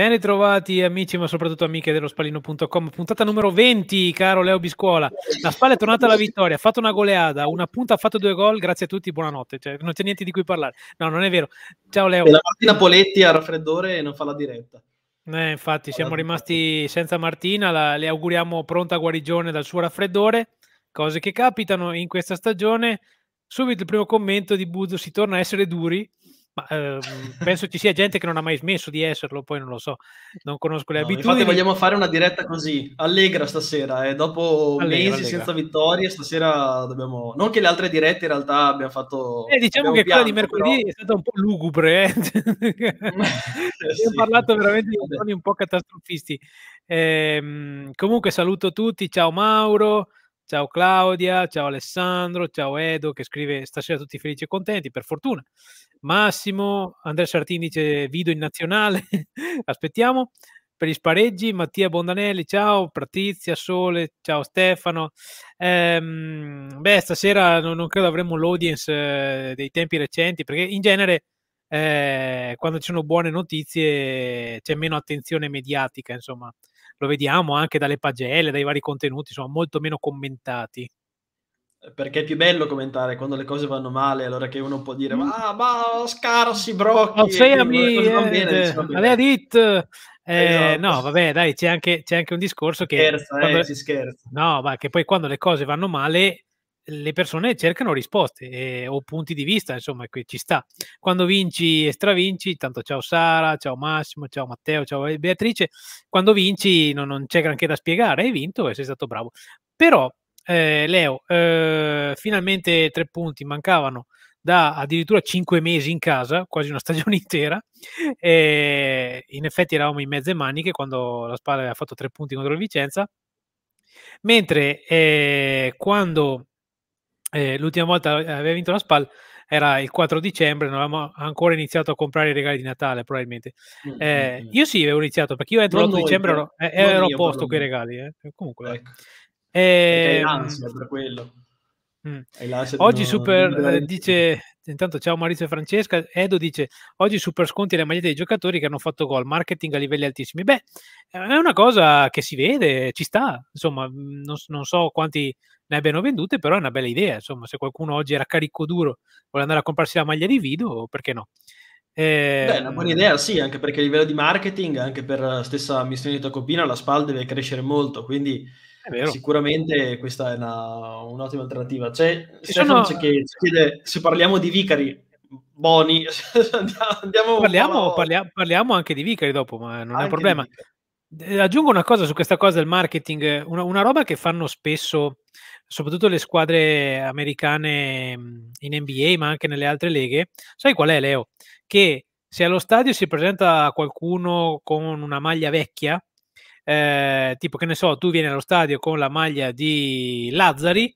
Ben ritrovati amici, ma soprattutto amiche dello spalino.com. puntata numero 20, caro Leo Biscuola. La Spalla è tornata alla vittoria, ha fatto una goleada, una punta ha fatto due gol, grazie a tutti, buonanotte. Cioè, non c'è niente di cui parlare. No, non è vero. Ciao Leo. E la Martina Poletti ha raffreddore e non fa la diretta. Eh, infatti, siamo rimasti senza Martina, la, le auguriamo pronta guarigione dal suo raffreddore, cose che capitano in questa stagione. Subito il primo commento di Buzzo, si torna a essere duri ma, ehm, penso ci sia gente che non ha mai smesso di esserlo, poi non lo so, non conosco le no, abitudini. Infatti vogliamo fare una diretta così, allegra stasera, eh? dopo allegra, mesi allegra. senza vittorie, stasera dobbiamo... Non che le altre dirette in realtà abbiamo fatto... Eh, diciamo che pianto, quella di mercoledì però... è stata un po' lugubre, eh? eh sì. parlato veramente di giorni un po' catastrofisti. Ehm, comunque saluto tutti, ciao Mauro. Ciao Claudia, ciao Alessandro, ciao Edo che scrive stasera tutti felici e contenti, per fortuna. Massimo, Andrea Sartini dice video in nazionale, aspettiamo. Per gli spareggi, Mattia Bondanelli, ciao, Pratizia Sole, ciao Stefano. Ehm, beh, stasera non, non, credo avremo l'audience eh, dei tempi recenti, perché in genere eh, quando ci sono buone notizie c'è meno attenzione mediatica, insomma lo vediamo anche dalle pagelle, dai vari contenuti, insomma, molto meno commentati. Eh, perché è più bello commentare quando le cose vanno male, allora che uno può dire mm. Ah, ma scarsi bro! oh, ah, sei a me, eh, ma lei ha detto... Eh, esatto. No, vabbè, dai, c'è anche, c'è anche un discorso che... Scherza, eh, quando... eh, si scherza. No, ma che poi quando le cose vanno male le persone cercano risposte eh, o punti di vista, insomma, qui ci sta. Quando vinci e stravinci, tanto ciao Sara, ciao Massimo, ciao Matteo, ciao Beatrice, quando vinci non, non c'è granché da spiegare, hai vinto e sei stato bravo. Però, eh, Leo, eh, finalmente tre punti mancavano da addirittura cinque mesi in casa, quasi una stagione intera. E in effetti eravamo in mezze maniche quando la Spalla aveva fatto tre punti contro il Vicenza. Mentre eh, quando eh, l'ultima volta eh, aveva vinto la SPAL era il 4 dicembre, non avevamo ancora iniziato a comprare i regali di Natale, probabilmente. Mm-hmm. Eh, mm, mm. io sì, avevo iniziato perché io entro non l'8 dicembre ero, eh, ero a posto con i regali. Eh. Comunque, ecco. eh, ansia per quello. Mm. Oggi Super eh, dice, intanto ciao Maurizio e Francesca, Edo dice, oggi Super sconti le magliette dei giocatori che hanno fatto gol, marketing a livelli altissimi. Beh, è una cosa che si vede, ci sta, insomma, mm, non, non so quanti ne abbiano vendute, però è una bella idea, insomma, se qualcuno oggi era carico duro, vuole andare a comprarsi la maglia di video, perché no? Eh, Beh, è una buona ehm idea, sì, anche perché a livello di marketing, anche per la eh, stessa missione di Tacopina, la SPAL deve crescere molto, quindi Sicuramente questa è una, un'ottima alternativa. C'è Stefano sono... che chiede se parliamo di Vicari. Boni, andiamo parliamo, parliamo, parliamo, anche di Vicari dopo, ma non anche è un problema. Eh, aggiungo una cosa su questa cosa del marketing, una, una roba che fanno spesso, soprattutto le squadre americane mm, in NBA, ma anche nelle altre leghe. Sai qual è, Leo? Che se allo stadio si presenta qualcuno con una maglia vecchia, eh, tipo che ne so, tu vieni allo stadio con la maglia di Lazzari,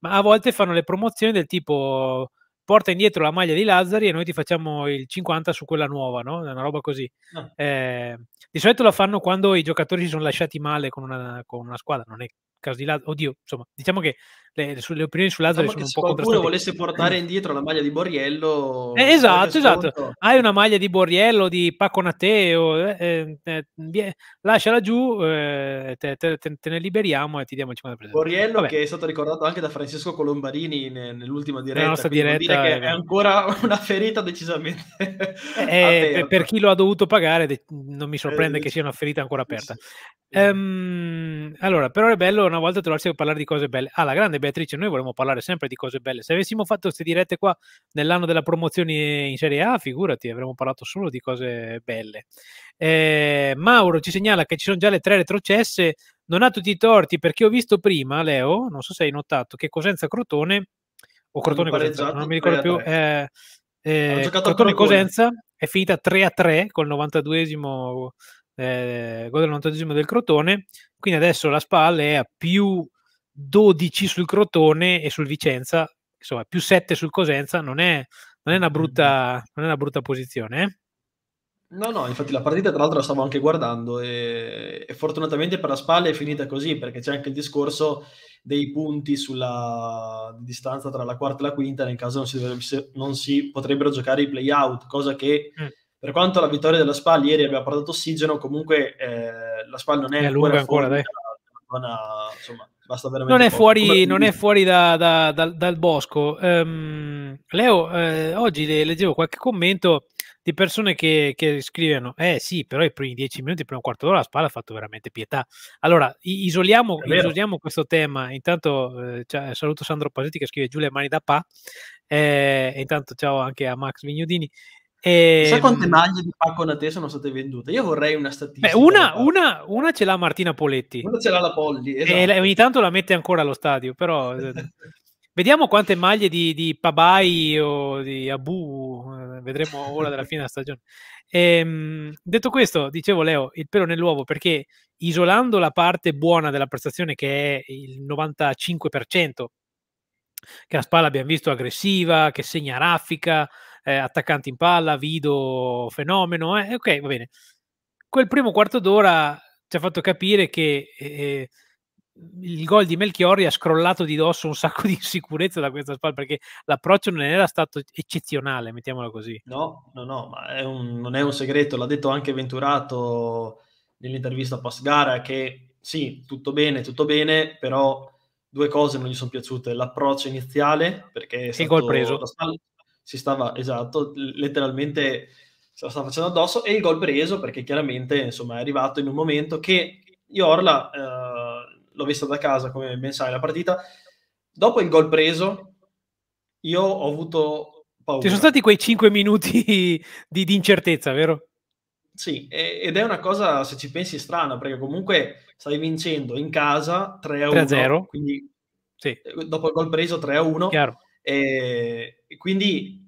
ma a volte fanno le promozioni del tipo porta indietro la maglia di Lazzari e noi ti facciamo il 50 su quella nuova, no? Una roba così. No. Ah. Eh, di solito la fanno quando i giocatori si sono lasciati male con una, con una squadra, non è caso di Lazzari. Oddio, insomma, diciamo che le, le, opinioni sull'Azzari diciamo sono un po' contrastanti. Se qualcuno volesse portare indietro la maglia di Borriello... Eh, esatto, esatto. Hai una maglia di Borriello, di Paco Nateo, eh, eh, eh lasciala giù, eh, te, te, te, te, ne liberiamo e ti diamo 50%. Borriello Vabbè. che è stato ricordato anche da Francesco Colombarini nell'ultima diretta. La nostra diretta... Dire che eh. è ancora una ferita decisamente per, per chi lo ha dovuto pagare non mi sorprende che sia una ferita ancora aperta. Sì, sì. Um, allora, però è bello una volta trovarsi a parlare di cose belle. Ah, la grande Beatrice, noi vorremmo parlare sempre di cose belle. Se avessimo fatto queste dirette qua nell'anno della promozione in Serie A, figurati, avremmo parlato solo di cose belle. Eh, Mauro ci segnala che ci sono già le tre retrocesse. Non ha tutti i torti perché ho visto prima, Leo, non so se hai notato, che Cosenza Crotone, o Crotone Cosenza, non mi ricordo più, eh, eh, Crotone Cosenza è finita 3 a 3 col 92esimo eh, gol del 92 del Crotone. Quindi adesso la spalla è a più 12 sul Crotone e sul Vicenza, insomma, più 7 sul Cosenza, non è, non è, una, brutta, non è una brutta posizione. Eh? No, no, infatti la partita tra l'altro la stavo anche guardando e, e fortunatamente per la Spalla è finita così perché c'è anche il discorso dei punti sulla distanza tra la quarta e la quinta nel caso non si, dovrebbe, non si potrebbero giocare i play-out, cosa che mm. per quanto la vittoria della Spalla ieri abbia portato ossigeno, comunque eh, la Spalla non è, è ancora, ancora dai. Una, insomma, basta veramente. Non è poco. fuori, Come... non è fuori da, da, da, dal bosco. Um, Leo, eh, oggi leggevo qualche commento di persone che, che, scrivono: Eh sì, però i primi dieci minuti, il primo quarto d'ora la spalla ha fatto veramente pietà. Allora, isoliamo, isoliamo questo tema. Intanto eh, cioè, saluto Sandro Pasetti che scrive giù le mani da pa. Eh, e intanto ciao anche a Max Vignodini. E... Chissà mm. quante maglie di Paco Nate sono state vendute. Io vorrei una statistica. Beh, una, una, una, ce l'ha Martina Poletti. Una ce l'ha la Polli. Esatto. E ogni tanto la mette ancora allo stadio, però... Vediamo quante maglie di, di, Pabai o di Abu eh, vedremo ora della fine della stagione. Ehm, detto questo, dicevo Leo, il pelo nell'uovo perché isolando la parte buona della prestazione che è il 95%, che la spalla abbiamo visto aggressiva, che segna raffica, eh, attaccanti in palla, Vido, fenomeno, eh, ok, va bene. Quel primo quarto d'ora ci ha fatto capire che eh, eh il gol di Melchiori ha scrollato di dosso un sacco di insicurezza da questa spalla perché l'approccio non era stato eccezionale, mettiamola così. No, no, no, ma è un, non è un segreto, l'ha detto anche Venturato nell'intervista post gara che sì, tutto bene, tutto bene, però due cose non gli sono piaciute, l'approccio iniziale perché è stato, e gol preso. La spalla, si stava, esatto, letteralmente se la stava facendo addosso e il gol preso perché chiaramente insomma è arrivato in un momento che io Orla eh, l'ho vista da casa come ben sai la partita, dopo il gol preso io ho avuto paura. Ci sono stati quei 5 minuti di, di incertezza, vero? Sì, ed è una cosa, se ci pensi, strana, perché comunque stai vincendo in casa 3-1, quindi sì. dopo il gol preso 3-1, e quindi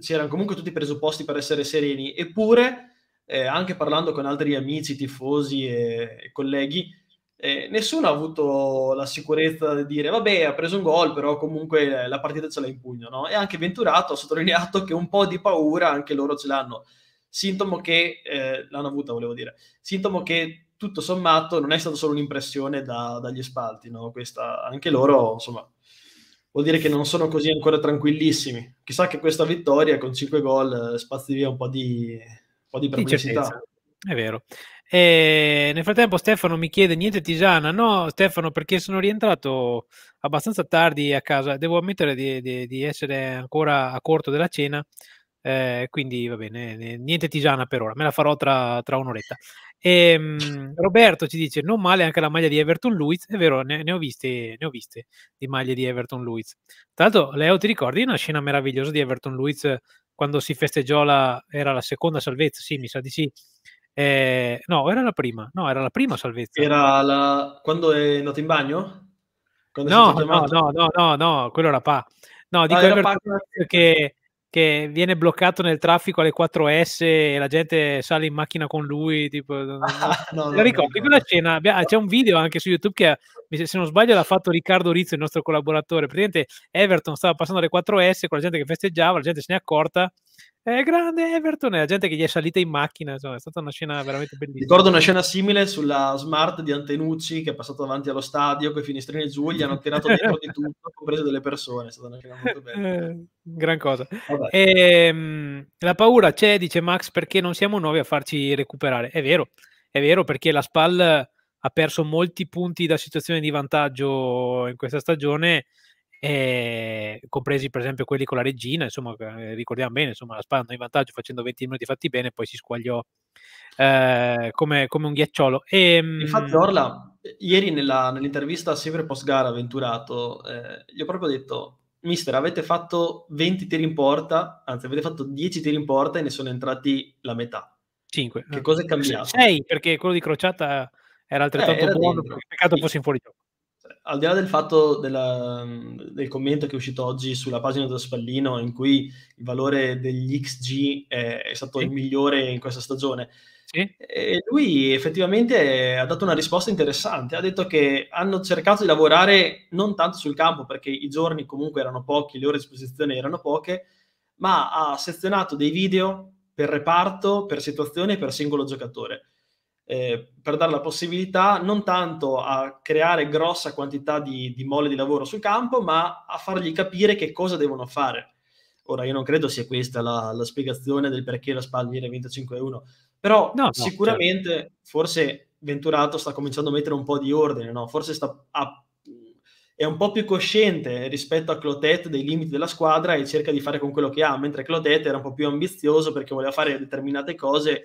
c'erano ehm, comunque tutti i presupposti per essere sereni, eppure, eh, anche parlando con altri amici, tifosi e, e colleghi, eh, nessuno ha avuto la sicurezza di dire vabbè ha preso un gol però comunque la partita ce l'ha in pugno no? e anche Venturato ha sottolineato che un po' di paura anche loro ce l'hanno sintomo che eh, l'hanno avuta volevo dire sintomo che tutto sommato non è stata solo un'impressione da, dagli spalti no? Questa, anche loro insomma vuol dire che non sono così ancora tranquillissimi. Chissà che questa vittoria con 5 gol eh, spazzi via un po' di, un po di perplessità. È vero. E nel frattempo Stefano mi chiede niente tisana. No, Stefano, perché sono rientrato abbastanza tardi a casa. Devo ammettere di, di, di essere ancora a corto della cena. Eh, quindi va bene, eh, niente tisana per ora, me la farò tra, tra un'oretta. E, um, Roberto ci dice: Non male anche la maglia di Everton Luiz. È vero, ne, ne, ho viste, ne ho viste di maglie di Everton Luiz. Tra l'altro, Leo, ti ricordi una scena meravigliosa di Everton Luiz quando si festeggiò la, era la seconda salvezza? Sì, mi sa di sì. Eh, no, era la prima. No, era la prima salvezza. Era la... quando è andato in bagno? No no, no, no, no, no, quello era Pa. No, ah, dico ah, Everton pa- che che viene bloccato nel traffico alle 4S e la gente sale in macchina con lui. Tipo, ah, no, no, ricordi no, quella scena? C'è un video anche su YouTube che, se non sbaglio, l'ha fatto Riccardo Rizzo, il nostro collaboratore. Praticamente Everton stava passando alle 4S con la gente che festeggiava, la gente se ne è accorta è grande Everton, e la gente che gli è salita in macchina, insomma, è stata una scena veramente bellissima. Ricordo una scena simile sulla Smart di Antenucci che è passato davanti allo stadio con i finestrini giù, gli hanno tirato dentro di tutto, compreso delle persone, è stata una scena molto bella. Eh, gran cosa. E, ehm, la paura c'è, dice Max, perché non siamo nuovi a farci recuperare. È vero, è vero perché la Spal ha perso molti punti da situazione di vantaggio in questa stagione eh, compresi per esempio quelli con la regina, insomma eh, ricordiamo bene, insomma la Spagna andò in vantaggio facendo 20 minuti fatti bene, poi si squagliò eh, come, come, un ghiacciolo. E, Infatti ehm Orla, ieri nella, nell'intervista sempre post gara Venturato, eh, gli ho proprio detto, mister avete fatto 20 tiri in porta, anzi avete fatto 10 tiri in porta e ne sono entrati la metà. 5. Che eh. cosa è cambiato? 6, perché quello di Crociata era eh, altrettanto era buono, peccato fosse in fuori gioco al di là del fatto della, del commento che è uscito oggi sulla pagina dello Spallino, in cui il valore degli XG è, è stato sì. il migliore in questa stagione, sì. lui effettivamente ha dato una risposta interessante. Ha detto che hanno cercato di lavorare non tanto sul campo, perché i giorni comunque erano pochi, le ore a disposizione erano poche, ma ha sezionato dei video per reparto, per situazione e per singolo giocatore eh, per dare la possibilità non tanto a creare grossa quantità di, di mole di lavoro sul campo, ma a fargli capire che cosa devono fare. Ora, io non credo sia questa la, la spiegazione del perché la Spal viene 25-1, però no, sicuramente certo. forse Venturato sta cominciando a mettere un po' di ordine, no? forse sta, ha, è un po' più cosciente rispetto a Clotet dei limiti della squadra e cerca di fare con quello che ha, mentre Clotet era un po' più ambizioso perché voleva fare determinate cose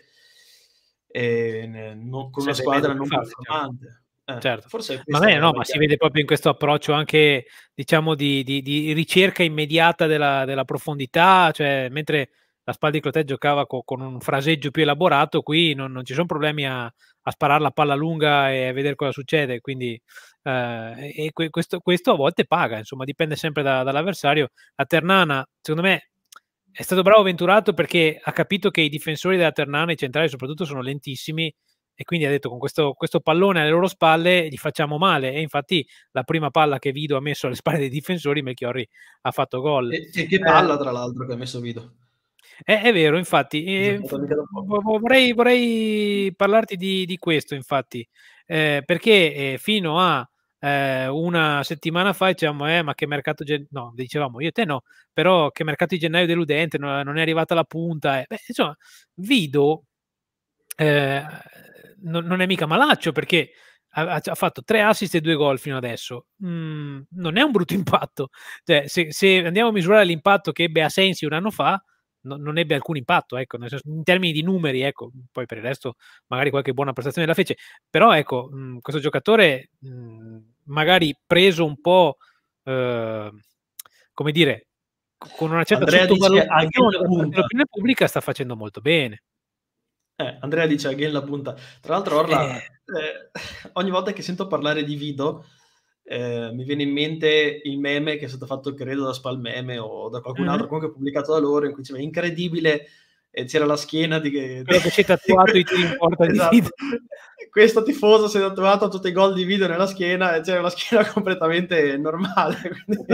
Ehm, e non, con una squadra non performante. Certo. Eh, certo. Forse ma, bene, no, ma si vede proprio in questo approccio anche diciamo di, di, di ricerca immediata della, della, profondità, cioè mentre la Spaldi Clotet giocava co, con un fraseggio più elaborato, qui non, non ci sono problemi a, a, sparare la palla lunga e a vedere cosa succede, quindi eh, e que, questo, questo, a volte paga, insomma dipende sempre da, dall'avversario. La Ternana secondo me è stato bravo Venturato perché ha capito che i difensori della Ternana, i centrali soprattutto, sono lentissimi e quindi ha detto con questo, questo, pallone alle loro spalle gli facciamo male e infatti la prima palla che Vido ha messo alle spalle dei difensori Melchiorri ha fatto gol e, e che palla eh, tra l'altro che ha messo Vido è, eh, è vero infatti eh, vorrei, vorrei, parlarti di, di questo infatti eh, perché eh, fino a eh, una settimana fa diciamo eh, ma che mercato, gen- no, dicevamo io e te no, però che mercato di gennaio deludente, non, non è arrivata la punta. Eh. Beh, insomma, Vido eh, non, non, è mica malaccio perché ha, ha, fatto tre assist e due gol fino adesso. Mm, non è un brutto impatto. Cioè, se, se, andiamo a misurare l'impatto che ebbe a Sensi un anno fa, no, non ebbe alcun impatto, ecco, nel senso, in termini di numeri, ecco, poi per il resto magari qualche buona prestazione la fece, però ecco, mh, mhmm, questo giocatore mh, mhmm, magari preso un po', eh, come dire, con una certa Andrea sottovalutazione dell'opinione pubblica sta facendo molto bene. Eh, Andrea dice again la punta. Tra l'altro, Orla, eh. Eh, ogni volta che sento parlare di Vido, eh, mi viene in mente il meme che è stato fatto, credo, da Spalmeme o da qualcun mm-hmm. altro, comunque pubblicato da loro, in cui diceva incredibile, eh, c'era la schiena di... Quello di... che c'è tatuato i tiri porta esatto. di Questo tifoso si è tatuato tutti i gol di video nella schiena e c'era la schiena completamente normale. Quindi...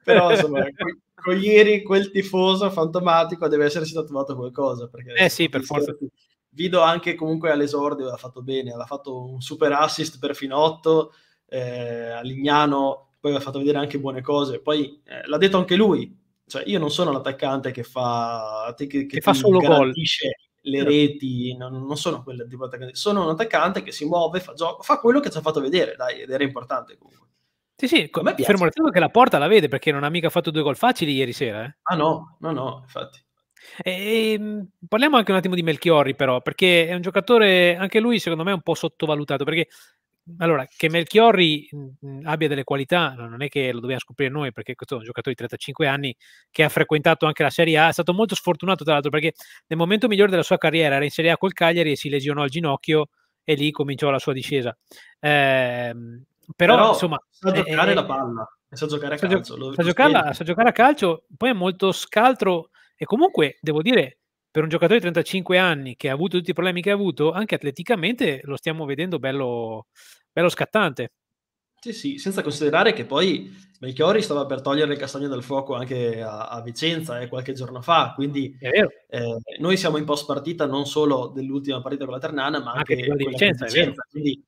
Però insomma, con, ieri quel tifoso fantomatico deve essersi tatuato qualcosa. Perché, eh sì, per forza. Scherzi Vido anche comunque all'esordio l'ha fatto bene, ha fatto un super assist per Finotto, eh, a Lignano poi ha fatto vedere anche buone cose, poi eh, l'ha detto anche lui, cioè io non sono l'attaccante che fa, che, che, che fa solo gol. Le certo. reti non, non sono quel tipo di attaccante, sono un attaccante che si muove, fa gioco, fa quello che ci ha fatto vedere, dai, ed era importante comunque. Sì, sì, a me piace. fermo che la porta la vede perché non ha mica fatto due gol facili ieri sera. Eh? Ah no, no, no, infatti. E, ehm, e, parliamo anche un attimo di Melchiorri, però, perché è un giocatore, anche lui, secondo me, un po' sottovalutato. Perché allora, che Melchiorri mhmm, abbia delle qualità, non è che lo dobbiamo scoprire noi, perché questo è un giocatore di 35 anni che ha frequentato anche la Serie A, è stato molto sfortunato tra l'altro perché nel momento migliore della sua carriera era in Serie A col Cagliari e si lesionò al ginocchio e lì cominciò la sua discesa. Eh, però, però, insomma... Sa eh, giocare è, eh, la palla, sa giocare a calcio. Sa, giocarla, sa giocare a calcio, poi è molto scaltro e comunque, devo dire, per un giocatore di 35 anni che ha avuto tutti i problemi che ha avuto, anche atleticamente lo stiamo vedendo bello, bello scattante. Sì, sì, senza considerare che poi Melchiori stava per togliere il castagno dal fuoco anche a, a Vicenza eh, qualche giorno fa, quindi eh, noi siamo in post partita non solo dell'ultima partita con la Ternana, ma anche, anche di Vicenza. Di Vicenza. Quindi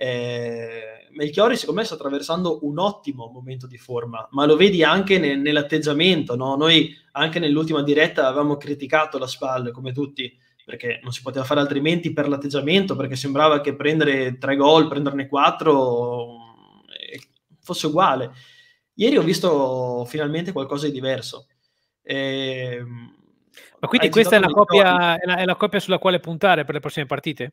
eh, Melchiori secondo me sta attraversando un ottimo momento di forma, ma lo vedi anche ne- nell'atteggiamento. No? Noi anche nell'ultima diretta avevamo criticato la SPAL come tutti, perché non si poteva fare altrimenti per l'atteggiamento, perché sembrava che prendere tre gol, prenderne quattro eh, fosse uguale. Ieri ho visto finalmente qualcosa di diverso. Eh, ma quindi questa è la, coppia, è, la, è la, coppia, sulla quale puntare per le prossime partite?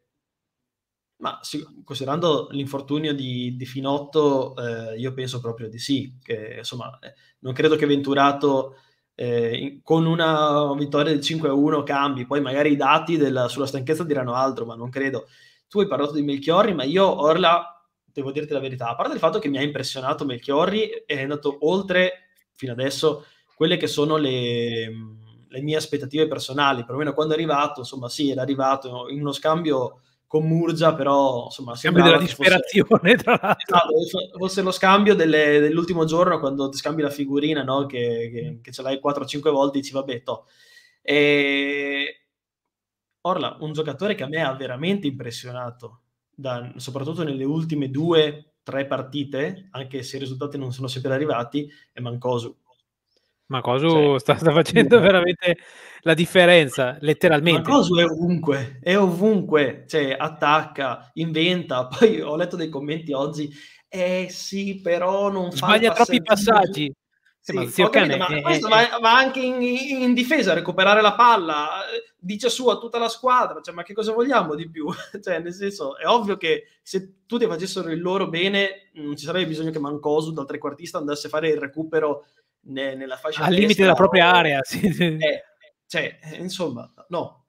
Ma considerando l'infortunio di, di Finotto, eh, io penso proprio di sì, che insomma eh, non credo che Venturato eh, in, con una vittoria del 5-1 cambi, poi magari i dati della, sulla stanchezza diranno altro, ma non credo. Tu hai parlato di Melchiorri, ma io Orla, devo dirti la verità, a parte il fatto che mi ha impressionato Melchiorri, è andato oltre, fino adesso, quelle che sono le, le mie aspettative personali, perlomeno quando è arrivato, insomma sì, era arrivato in uno scambio con Murgia, però insomma... Scambio della disperazione, tra esatto, l'altro. Esatto, fosse lo scambio delle, dell'ultimo giorno quando ti scambi la figurina, no? Che, che, mm. che ce l'hai 4-5 volte dici vabbè, to. E... Orla, un giocatore che a me ha veramente impressionato, da, soprattutto nelle ultime due, tre partite, anche se i risultati non sono sempre arrivati, è Mancosu. Ma Cosu cioè, sta, sta, facendo veramente la differenza, letteralmente. Ma Cosu è ovunque, è ovunque, cioè attacca, inventa, poi ho letto dei commenti oggi, eh sì, però non fa... Sbaglia troppi passaggi. Sì, ma, zio cane, ma, eh, questo eh, va, eh. va, anche in, in, difesa a recuperare la palla, dice su a tutta la squadra, cioè, ma che cosa vogliamo di più? cioè, nel senso, è ovvio che se tutti facessero il loro bene, non mm, ci sarebbe bisogno che Mancosu dal trequartista andasse a fare il recupero ne, nella fascia al limite della propria area. Sì, sì. Eh, cioè, eh, insomma, no.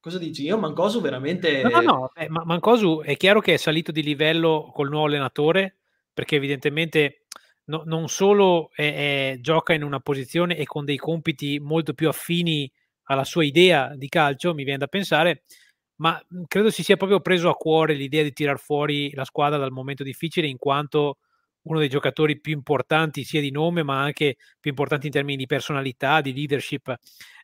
Cosa dici? Io Mancosu veramente... No, no, no. Eh, Mancosu è chiaro che è salito di livello col nuovo allenatore, perché evidentemente no, non solo è, è, gioca in una posizione e con dei compiti molto più affini alla sua idea di calcio, mi viene da pensare, ma mm, credo si sia proprio preso a cuore l'idea di tirar fuori la squadra dal momento difficile in quanto uno dei giocatori più importanti sia di nome ma anche più importanti in termini di personalità, di leadership.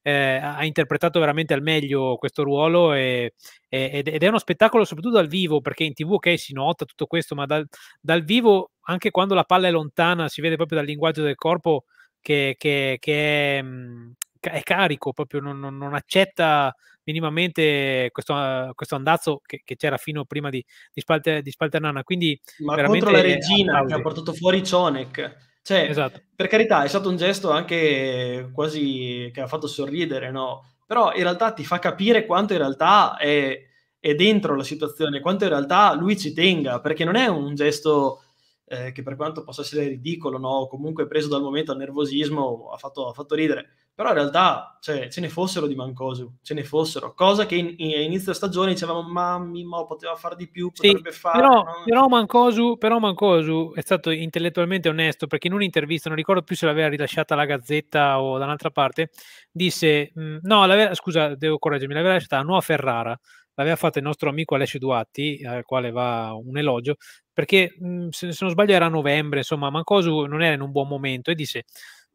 Eh, ha interpretato veramente al meglio questo ruolo e, e, ed è uno spettacolo soprattutto dal vivo perché in tv ok si nota tutto questo ma dal, dal vivo anche quando la palla è lontana si vede proprio dal linguaggio del corpo che, che, che è, mm, è carico, proprio non, non, non accetta minimamente questo, eh, questo andazzo che, che, c'era fino prima di, di, Spalte, di Spalternana. Quindi Ma contro la regina che ha portato fuori Cionek. Cioè, esatto. per carità, è stato un gesto anche quasi che ha fatto sorridere, no? Però in realtà ti fa capire quanto in realtà è, è dentro la situazione, quanto in realtà lui ci tenga, perché non è un gesto... Eh, che per quanto possa essere ridicolo, no? comunque preso dal momento al nervosismo, ha fatto, ha fatto ridere però in realtà cioè, ce ne fossero di Mancosu, ce ne fossero, cosa che in, in, inizio stagione dicevamo, mamma ma poteva fare di più, potrebbe sì, fare... Però, no? però, Mancosu, però, Mancosu, è stato intellettualmente onesto, perché in un'intervista, non ricordo più se l'aveva rilasciata la Gazzetta o da un'altra parte, disse, mm, no, l'aveva, scusa, devo correggermi, l'aveva lasciata a Noa Ferrara, l'aveva fatta il nostro amico Alessio Duatti, al quale va un elogio, perché mm, se non sbaglio era a novembre, insomma, Mancosu non era in un buon momento e disse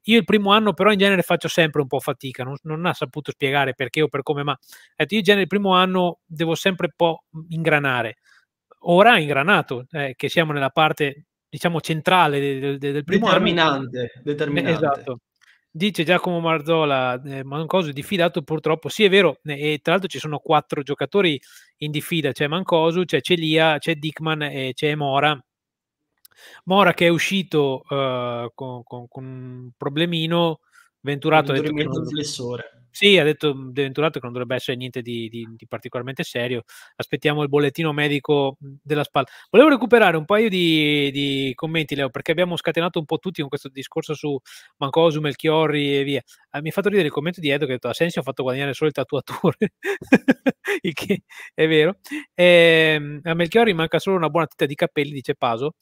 io il primo anno però in genere faccio sempre un po' fatica, non, non ha saputo spiegare perché o per come, ma detto, ecco, io in genere il primo anno devo sempre un po' ingranare. Ora ha ingranato, eh, che siamo nella parte diciamo centrale del, del, del primo determinante, anno. Determinante. Esatto. Dice Giacomo Marzola, eh, Mancoso è diffidato purtroppo, sì è vero, eh, e tra l'altro ci sono quattro giocatori in diffida, c'è Mancoso, c'è Celia, c'è Dickman e c'è Mora, Mora che è uscito uh, con, con, con, un problemino, Venturato ha detto, che non, flessore. Sì, ha detto Venturato che non dovrebbe essere niente di, di, di, particolarmente serio. Aspettiamo il bollettino medico mm, della spalla. Volevo recuperare un paio di, di commenti, Leo, perché abbiamo scatenato un po' tutti con questo discorso su Mancosu, El e via. Ah, mi ha fatto ridere il commento di Edo che ha detto: Asensio ho fatto guadagnare solo il tatuatore, il che è vero. E, ehm, a Melchiorri manca solo una buona tita di capelli, dice Paso.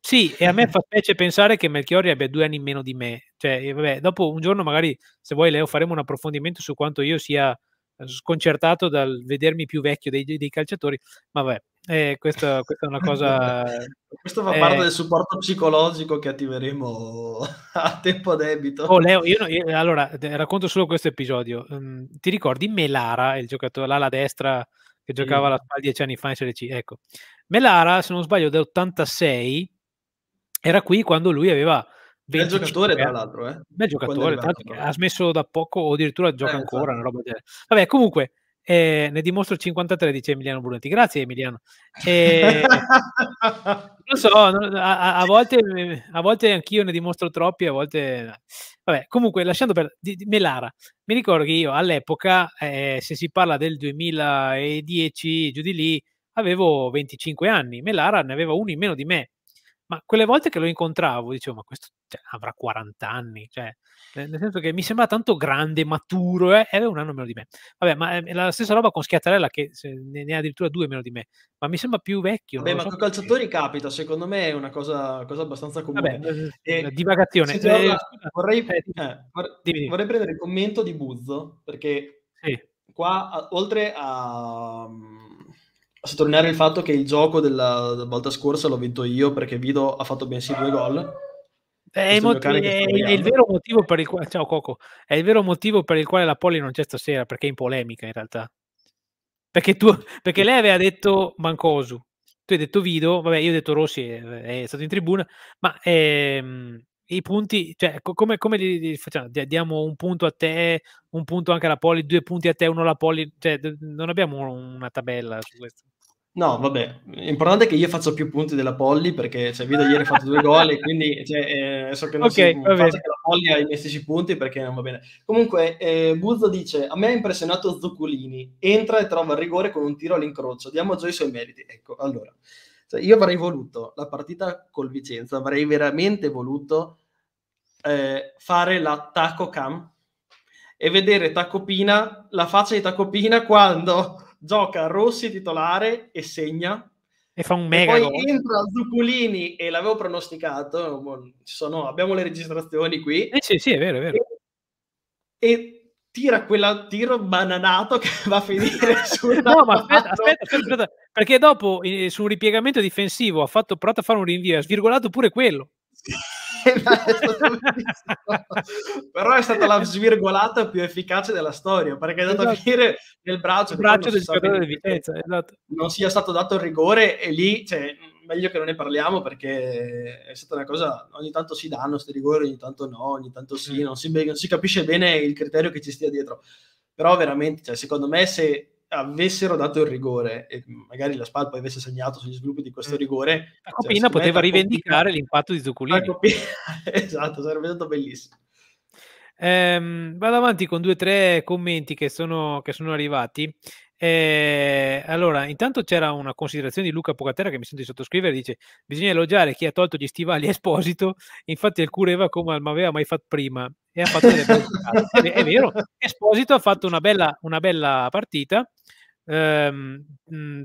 Sì, e a me fa specie pensare che Melchiori abbia due anni in meno di me. Cioè, vabbè, dopo un giorno magari, se vuoi Leo, faremo un approfondimento su quanto io sia eh, sconcertato dal vedermi più vecchio dei, dei calciatori, ma vabbè, eh, questa, questa, è una cosa... Questo fa eh... parte del supporto psicologico che attiveremo a tempo debito. Oh Leo, io, io allora racconto solo questo episodio. Um, ti ricordi Melara, il giocatore, l'ala destra che giocava alla Spal dieci anni fa in Serie C. Ecco. Melara, se non sbaglio, del 86 era qui quando lui aveva bel giocatore tra l'altro eh? bel giocatore ha smesso da poco o addirittura gioca eh, ancora esatto. vabbè comunque eh, ne dimostro 53, dice Emiliano Brunetti. Grazie Emiliano. Eh, lo so, a, a, volte, a volte anch'io ne dimostro troppi, a volte... Vabbè, comunque, lasciando per... Di, di Melara, mi ricordo che io all'epoca, eh, se si parla del 2010, giù di lì, avevo 25 anni, Melara ne aveva uno in meno di me ma quelle volte che lo incontravo dicevo, ma questo cioè, avrà 40 anni, cioè, nel senso che mi sembrava tanto grande, maturo, eh, e aveva un anno meno di me. Vabbè, ma è ehm, la stessa roba con Schiattarella che ne ha addirittura due meno di me, ma mi sembra più vecchio. Beh, ma so con i calciatori capita, secondo me è una cosa, cosa abbastanza comune. Vabbè, eh, divagazione. Gioca, eh, vorrei, eh, eh, vorrei, vorrei, prendere il commento di Buzzo, perché sì. qua, a, oltre a... Mm, a sottolineare il fatto che il gioco della, volta scorsa l'ho vinto io perché Vido ha fatto bensì due gol. È, mot- è, è, il vero motivo per il quale, ciao Coco, è il vero motivo per il quale la Polly non c'è stasera perché è in polemica in realtà. Perché, tu, perché lei aveva detto Mancosu, tu hai detto Vido, vabbè, io ho detto Rossi, è, eh, è stato in tribuna, ma ehm, i punti, cioè, come, come li, li, facciamo? Diamo un punto a te, un punto anche alla Poli, due punti a te, uno alla Poli, cioè, non abbiamo una tabella su questo. No, vabbè, l'importante è che io faccio più punti della Polly perché cioè, Vida ieri ha fatto due gol e quindi cioè, eh, so che non okay, si faccia che la Polly ha i miei stessi punti perché non va bene. Comunque, eh, Buzzo dice, a me ha impressionato Zuccolini, entra e trova il rigore con un tiro all'incrocio, diamo a Gio i suoi meriti. Ecco, allora, cioè, io avrei voluto la partita col Vicenza, avrei veramente voluto eh, fare la taco cam e vedere Tacopina, la faccia di Tacopina quando gioca Rossi titolare e segna. E fa un mega e poi entra Zuculini e l'avevo pronosticato, sono, abbiamo le registrazioni qui. Eh sì, sì, è vero, è vero. E, e tira quel tiro bananato che va a finire sul No, ma aspetta, aspetta, aspetta, perché dopo eh, su un ripiegamento difensivo ha fatto, provato a fare un rinvio, ha svirgolato pure quello. Eh, però è stata la svirgolata più efficace della storia perché è andato esatto. a finire nel braccio, braccio del giocatore di Vicenza esatto. non sia stato dato il rigore e lì cioè, meglio che non ne parliamo perché è stata una cosa ogni tanto si danno questi rigori ogni tanto no ogni tanto sì mm. non, si, non si capisce bene il criterio che ci stia dietro però veramente cioè, secondo me se avessero dato il rigore e magari la SPAL poi avesse segnato sugli sviluppi di questo mm. rigore la cioè, Copina cioè, poteva rivendicare l'impatto di Zuccolini copina... esatto, sarebbe stato bellissimo ehm, vado avanti con due o tre commenti che sono, che sono arrivati eh, allora, intanto c'era una considerazione di Luca Pocatera che mi sento di sottoscrivere, dice bisogna elogiare chi ha tolto gli stivali a Esposito, infatti il cureva come non aveva mai fatto prima e ha fatto delle belle è, vero, Esposito ha fatto una bella, una bella partita, ehm,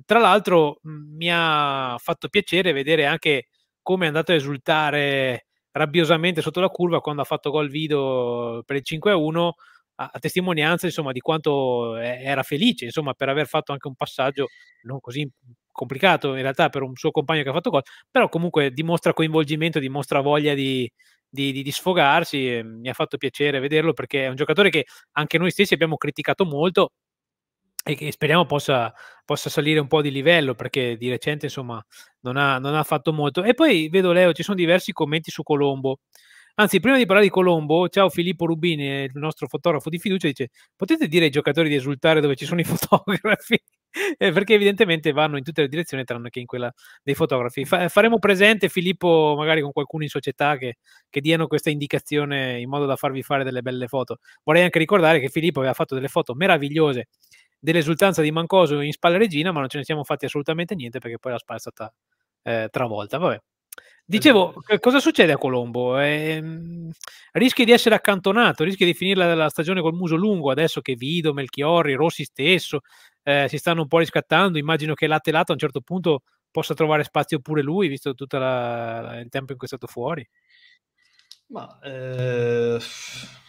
tra l'altro mi ha fatto piacere vedere anche come è andato a esultare rabbiosamente sotto la curva quando ha fatto gol Vido per il 5-1 a, testimonianza insomma, di quanto eh, era felice insomma, per aver fatto anche un passaggio non così complicato in realtà per un suo compagno che ha fatto gol, però comunque dimostra coinvolgimento, dimostra voglia di, di, di, di sfogarsi, mi ha fatto piacere vederlo perché è un giocatore che anche noi stessi abbiamo criticato molto e che speriamo possa, possa salire un po' di livello perché di recente insomma non ha, non ha fatto molto. E poi vedo Leo, ci sono diversi commenti su Colombo. Anzi, prima di parlare di Colombo, ciao Filippo Rubini, il nostro fotografo di fiducia, dice: Potete dire ai giocatori di esultare dove ci sono i fotografi? Eh, perché evidentemente vanno in tutte le direzioni tranne che in quella dei fotografi. Fa- faremo presente Filippo magari con qualcuno in società che, che, diano questa indicazione in modo da farvi fare delle belle foto. Vorrei anche ricordare che Filippo aveva fatto delle foto meravigliose dell'esultanza di Mancoso in Spalla Regina, ma non ce ne siamo fatti assolutamente niente perché poi la Spalla è stata eh, travolta. Vabbè, Dicevo, esatto. cosa succede a Colombo? Eh, rischi di essere accantonato, rischi di finire la, stagione col muso lungo adesso che Vido, Melchiorri, Rossi stesso eh, si stanno un po' riscattando. Immagino che Latte Lato a un certo punto possa trovare spazio pure lui, visto tutto il tempo in cui è stato fuori. Ma eh,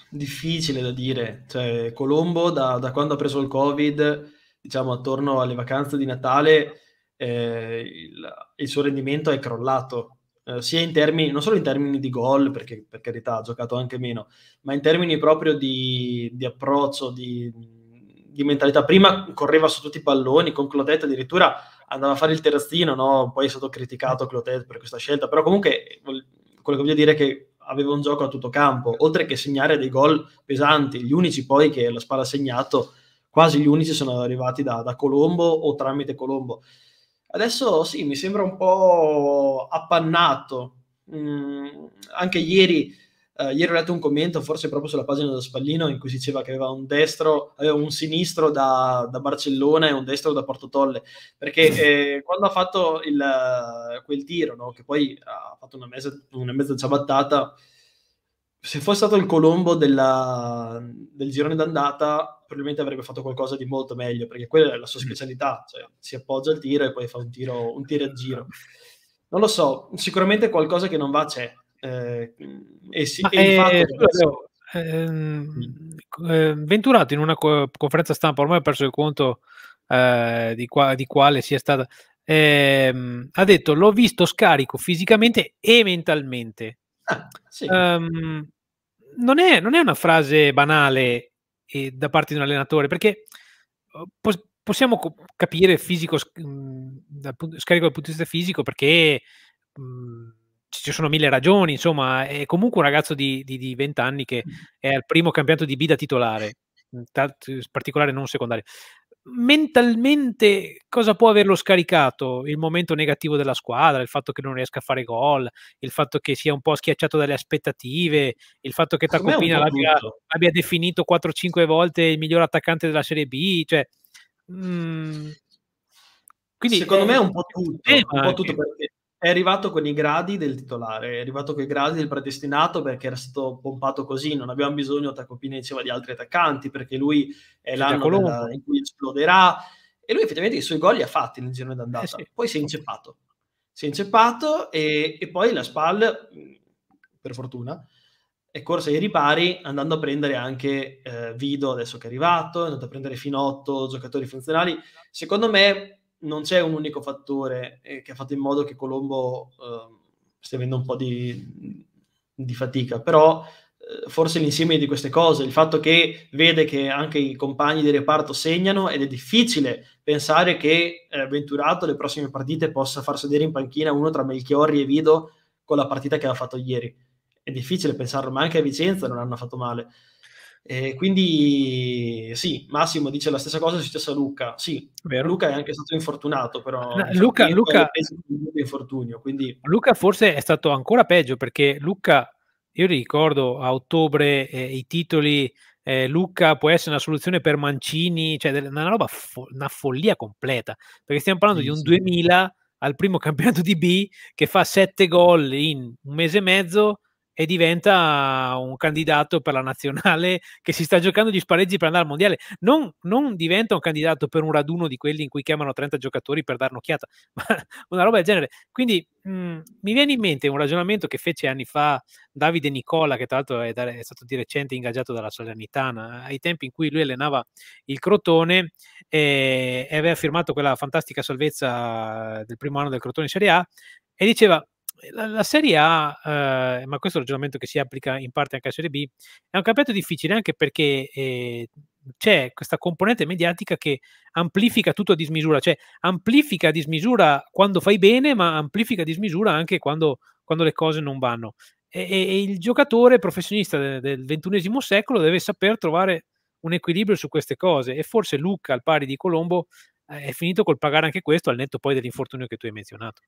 difficile da dire. Cioè, Colombo, da, da, quando ha preso il Covid, diciamo attorno alle vacanze di Natale, eh, il, il suo rendimento è crollato eh, sia in termini, non solo in termini di gol, perché per carità ha giocato anche meno, ma in termini proprio di, di approccio, di, di, mentalità. Prima correva su tutti i palloni, con Clotet addirittura andava a fare il terrazzino, no? poi è stato criticato eh. Clotet per questa scelta, però comunque quello che voglio dire è che aveva un gioco a tutto campo, oltre che segnare dei gol pesanti, gli unici poi che la Spalla ha segnato, quasi gli unici sono arrivati da, da Colombo o tramite Colombo. Adesso sì, mi sembra un po' appannato. Mm, anche ieri, eh, ieri ho letto un commento, forse proprio sulla pagina da Spallino, in cui si diceva che aveva un destro, aveva un sinistro da, da Barcellona e un destro da Porto Tolle. Perché mm. eh, quando ha fatto il, quel tiro, no, che poi ha fatto una mezza, una mezza ciabattata se fosse stato il Colombo della, del girone d'andata, probabilmente avrebbe fatto qualcosa di molto meglio, perché quella è la sua mm. specialità, cioè si appoggia al tiro e poi fa un tiro, un tiro a giro. Non lo so, sicuramente qualcosa che non va c'è. Eh, e, si, e infatti, eh, so. eh, ehm, Venturato in una co- conferenza stampa, ormai ho perso il conto eh, di, qua, di, quale sia stata, ehm, ha detto l'ho visto scarico fisicamente e mentalmente. Ah, sì. um, non è, non è una frase banale eh, da parte di un allenatore, perché eh, pos- possiamo co- capire fisico, mm, dal punto, scarico dal punto di vista fisico, perché mh, mm, ci sono mille ragioni, insomma, è comunque un ragazzo di, di, di 20 anni che mm. è al primo campionato di B da titolare, in particolare non secondario mentalmente cosa può averlo scaricato? Il momento negativo della squadra, il fatto che non riesca a fare gol, il fatto che sia un po' schiacciato dalle aspettative, il fatto che Tacopina l'abbia, l'abbia, definito 4-5 volte il miglior attaccante della Serie B, cioè... Mh, mm, quindi, Secondo me è un po' tutto, un po tutto perché è arrivato con i gradi del titolare, è arrivato con i gradi del predestinato perché era stato pompato così, non abbiamo bisogno, Tacopini diceva, di altri attaccanti perché lui è sì, l'anno della, in cui esploderà e lui effettivamente i suoi gol li ha fatti nel giro eh, d'andata, eh sì. poi si è inceppato, si è inceppato e, e poi la SPAL, per fortuna, è corsa ai ripari andando a prendere anche eh, Vido adesso che è arrivato, è andato a prendere Finotto, giocatori funzionali, secondo me non c'è un unico fattore eh, che ha fatto in modo che Colombo eh, stia avendo un po' di, di fatica, però eh, forse l'insieme di queste cose, il fatto che vede che anche i compagni di reparto segnano ed è difficile pensare che eh, Venturato le prossime partite possa far sedere in panchina uno tra Melchiorri e Vido con la partita che aveva fatto ieri. È difficile pensarlo, ma anche a Vicenza non hanno fatto male. E quindi sì, Massimo dice la stessa cosa è successa a Luca. Sì, Vero. Luca è anche stato infortunato, però no, cioè, Luca, Luca, infortunio, quindi... Luca forse è stato ancora peggio perché Luca, io ricordo a ottobre eh, i titoli eh, Luca può essere una soluzione per Mancini, cioè una roba, fo- una follia completa, perché stiamo parlando sì, di un sì. 2000 al primo campionato di B che fa 7 gol in un mese e mezzo e diventa un candidato per la nazionale che si sta giocando gli spareggi per andare al mondiale. Non, non, diventa un candidato per un raduno di quelli in cui chiamano 30 giocatori per dare un'occhiata, ma una roba del genere. Quindi mh, mi viene in mente un ragionamento che fece anni fa Davide Nicola, che tra l'altro è, è stato di recente ingaggiato dalla Salernitana, ai tempi in cui lui allenava il Crotone e, eh, e aveva firmato quella fantastica salvezza del primo anno del Crotone in Serie A. E diceva, eh, la, la Serie A, eh, ma questo è un ragionamento che si applica in parte anche alla Serie B, è un campionato difficile anche perché eh, c'è questa componente mediatica che amplifica tutto a dismisura, cioè amplifica a dismisura quando fai bene, ma amplifica a dismisura anche quando, quando le cose non vanno. E, e il giocatore professionista del, del ventunesimo secolo deve saper trovare un equilibrio su queste cose e forse Luca al pari di Colombo eh, è finito col pagare anche questo al netto poi dell'infortunio che tu hai menzionato.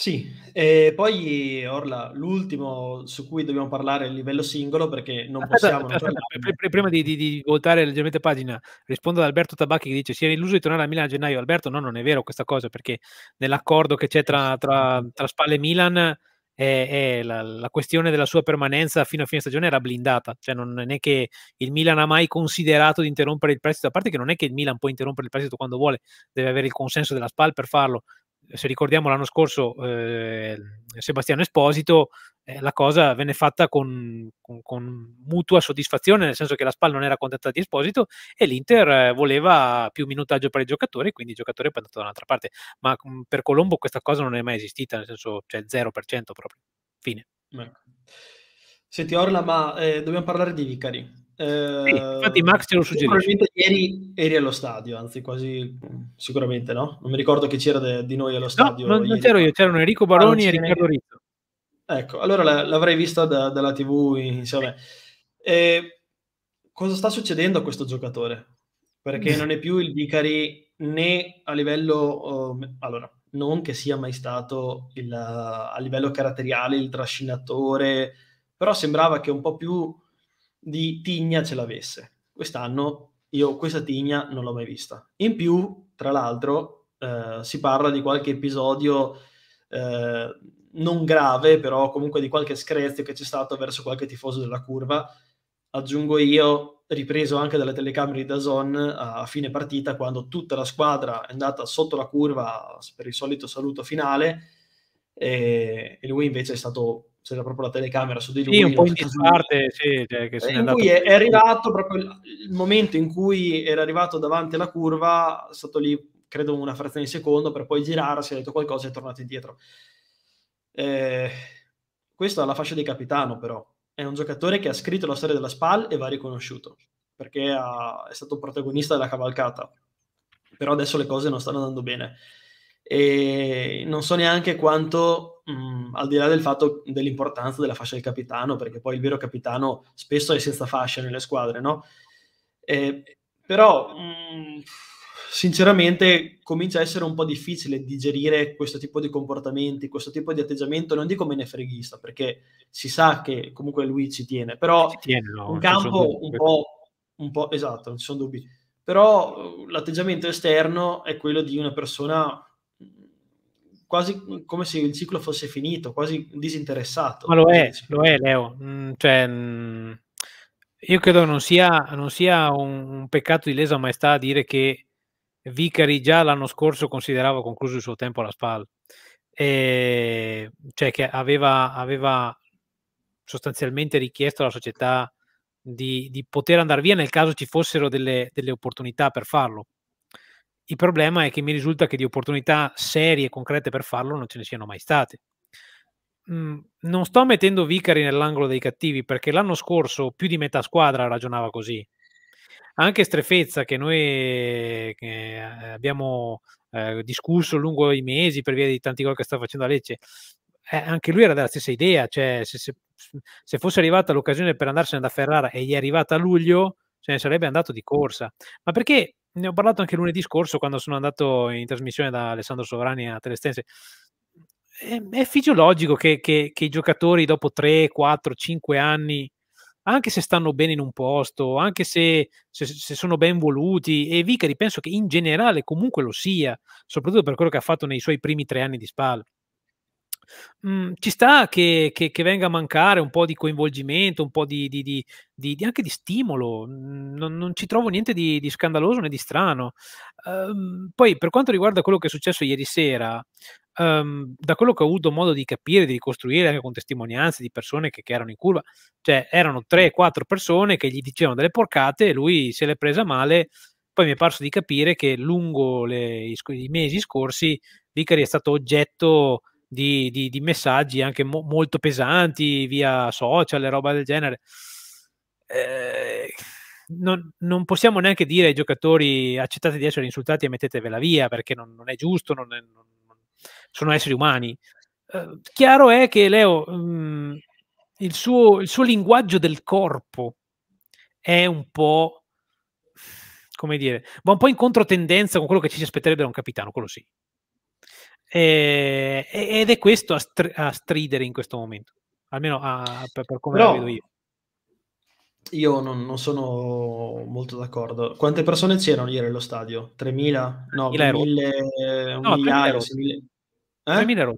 Sì, e poi Orla, l'ultimo su cui dobbiamo parlare a livello singolo perché non possiamo... Aspetta, aspetta, aspetta, prima di, di, di, voltare leggermente pagina, rispondo ad Alberto Tabacchi che dice si è illuso di tornare a Milano a gennaio. Alberto, no, non è vero questa cosa perché nell'accordo che c'è tra, tra, tra Spalle e Milan è, è la, la, questione della sua permanenza fino a fine stagione era blindata, cioè non è che il Milan ha mai considerato di interrompere il prestito, a parte che non è che il Milan può interrompere il prestito quando vuole, deve avere il consenso della SPAL per farlo, se ricordiamo l'anno scorso eh, Sebastiano Esposito, eh, la cosa venne fatta con, con, con, mutua soddisfazione, nel senso che la SPAL non era contenta di Esposito e l'Inter eh, voleva più minutaggio per i giocatori, quindi il giocatore è andato da un'altra parte. Ma mm, per Colombo questa cosa non è mai esistita, nel senso cioè 0% proprio. Fine. Ecco. Senti Orla, ma eh, dobbiamo parlare di Vicari. Eh, sì, ehm, infatti Max te lo suggerisce. ieri eri allo stadio, anzi quasi sicuramente, no? Non mi ricordo chi c'era de, di noi allo stadio. non, non c'ero io, c'erano Enrico Baroni ah, e Riccardo Rizzo. Ecco, allora la, l'avrei vista da, dalla tv insieme. Eh, cosa sta succedendo a questo giocatore? Perché non è più il Vicari né a livello... Um, allora, non che sia mai stato il, a livello caratteriale il trascinatore, però sembrava che un po' più di tigna ce l'avesse. Quest'anno io questa tigna non l'ho mai vista. In più, tra l'altro, eh, si parla di qualche episodio eh, non grave, però comunque di qualche screzio che c'è stato verso qualche tifoso della curva. Aggiungo io, ripreso anche dalle telecamere di Dazon a fine partita, quando tutta la squadra è andata sotto la curva per il solito saluto finale e, e lui invece è stato c'era proprio la telecamera su di lui. Sì, un po' in disparte, sì, cioè, che in cui è, è, arrivato proprio il, il momento in cui era arrivato davanti alla curva, è stato lì credo una frazione di secondo per poi girarsi, ha detto qualcosa e è tornato indietro. Eh, questo ha la fascia di capitano però, è un giocatore che ha scritto la storia della SPAL e va riconosciuto, perché ha, è stato protagonista della cavalcata, però adesso le cose non stanno andando bene. E non so neanche quanto mh, mm, al di là del fatto dell'importanza della fascia del capitano, perché poi il vero capitano spesso è senza fascia nelle squadre, no? Eh, però mh, mm, sinceramente comincia a essere un po' difficile digerire questo tipo di comportamenti, questo tipo di atteggiamento, non dico me ne freghista, perché si sa che comunque lui ci tiene, però ci tiene, no? un campo un po', un po', esatto, non ci sono dubbi, però uh, l'atteggiamento esterno è quello di una persona quasi come se il ciclo fosse finito, quasi disinteressato. Ma lo è, lo è Leo. Mm, cioè, mm, io credo non sia, non sia un, un, peccato di lesa maestà dire che Vicari già l'anno scorso considerava concluso il suo tempo alla SPAL, e, cioè che aveva, aveva, sostanzialmente richiesto alla società di, di, poter andare via nel caso ci fossero delle, delle opportunità per farlo il problema è che mi risulta che di opportunità serie e concrete per farlo non ce ne siano mai state. Mhmm, non sto mettendo Vicari nell'angolo dei cattivi perché l'anno scorso più di metà squadra ragionava così. Anche Strefezza, che noi che eh, abbiamo eh, discusso lungo i mesi per via di tanti gol che sta facendo a Lecce, eh, anche lui era della stessa idea. Cioè, se, se, se fosse arrivata l'occasione per andarsene da Ferrara e gli è arrivata a luglio, se ne sarebbe andato di corsa. Ma perché ne ho parlato anche lunedì scorso quando sono andato in trasmissione da Alessandro Sovrani a Telestense. È, è fisiologico che, che, che, i giocatori dopo 3, 4, 5 anni, anche se stanno bene in un posto, anche se, se, se sono ben voluti, e Vicari penso che in generale comunque lo sia, soprattutto per quello che ha fatto nei suoi primi tre anni di spalle. Mm, ci sta che, che, che, venga a mancare un po' di coinvolgimento, un po' di, di, di, di anche di stimolo, non, non, ci trovo niente di, scandaloso né di strano. Um, poi per quanto riguarda quello che è successo ieri sera, um, da quello che ho avuto modo di capire, di ricostruire anche con testimonianze di persone che, che erano in curva, cioè erano 3-4 persone che gli dicevano delle porcate e lui se l'è presa male. Poi mi è parso di capire che lungo le, i, i mesi scorsi Vicari è stato oggetto di, di, di messaggi anche mo- molto pesanti via social e roba del genere. Eh, non, non, possiamo neanche dire ai giocatori accettate di essere insultati e mettetevela via perché non, non è giusto, non è, sono esseri umani. Eh, chiaro è che Leo, mh, mm, il, suo, il suo linguaggio del corpo è un po' come dire, va un po' in controtendenza con quello che ci si aspetterebbe da un capitano, quello sì. Eh, e, ed è questo a, str- a, stridere in questo momento, almeno a, per, per, come no. la vedo io. Io non, non, sono molto d'accordo. Quante persone c'erano ieri allo stadio? 3.000? No, 1.000, no, 3.000, 3.000,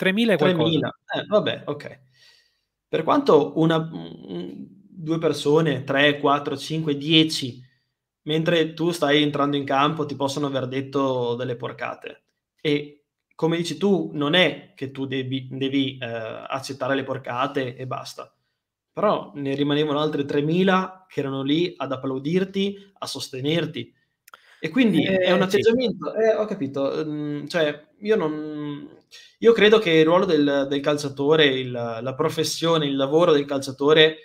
3.000 qualcosa. 3.000, eh, vabbè, ok. Per quanto una, mm, due persone, 3, 4, 5, 10, mentre tu stai entrando in campo, ti possono aver detto delle porcate. E come dici tu, non è che tu devi, devi eh, accettare le porcate e basta. Però ne rimanevano altre 3.000 che erano lì ad applaudirti, a sostenerti. E quindi eh, è un atteggiamento, sì. eh, ho capito, mm, cioè io non... Io credo che il ruolo del, del calciatore, il, la professione, il lavoro del calciatore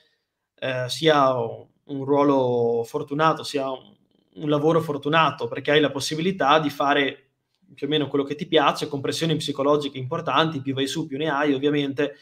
eh, sia un ruolo fortunato, sia un, un lavoro fortunato, perché hai la possibilità di fare più o meno quello che ti piace, compressioni psicologiche importanti, più vai su, più ne hai, ovviamente,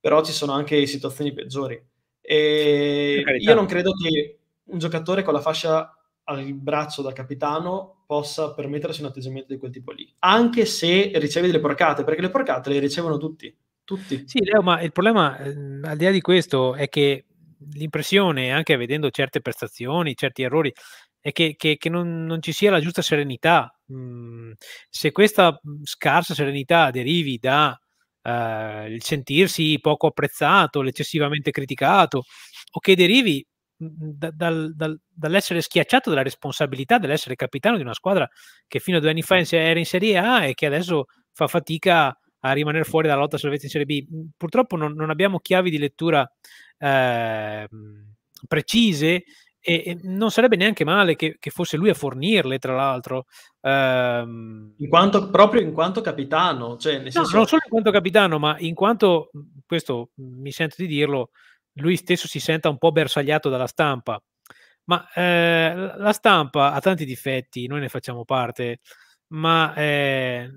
però ci sono anche situazioni peggiori. E io non credo che un giocatore con la fascia al braccio da capitano possa permettersi un atteggiamento di quel tipo lì, anche se riceve delle porcate, perché le porcate le ricevono tutti. Tutti. Sì, Leo, ma il problema, ehm, al di là di questo, è che l'impressione, anche vedendo certe prestazioni, certi errori, è che, che, che non, non, ci sia la giusta serenità. Mm, se questa mm, scarsa serenità derivi da eh, il sentirsi poco apprezzato, l'eccessivamente criticato, o che derivi mm, da, dal, dal, dall'essere schiacciato dalla responsabilità dell'essere capitano di una squadra che fino a due anni fa era in Serie A e che adesso fa fatica a rimanere fuori dalla lotta salvezza in Serie B. Purtroppo non, non abbiamo chiavi di lettura eh, precise e, non sarebbe neanche male che, che, fosse lui a fornirle, tra l'altro. Ehm... In quanto, proprio in quanto capitano. Cioè, no, senso... Non solo in quanto capitano, ma in quanto, mhmm, questo mi sento di dirlo, lui stesso si senta un po' bersagliato dalla stampa. Ma eh, la stampa ha tanti difetti, noi ne facciamo parte, ma eh,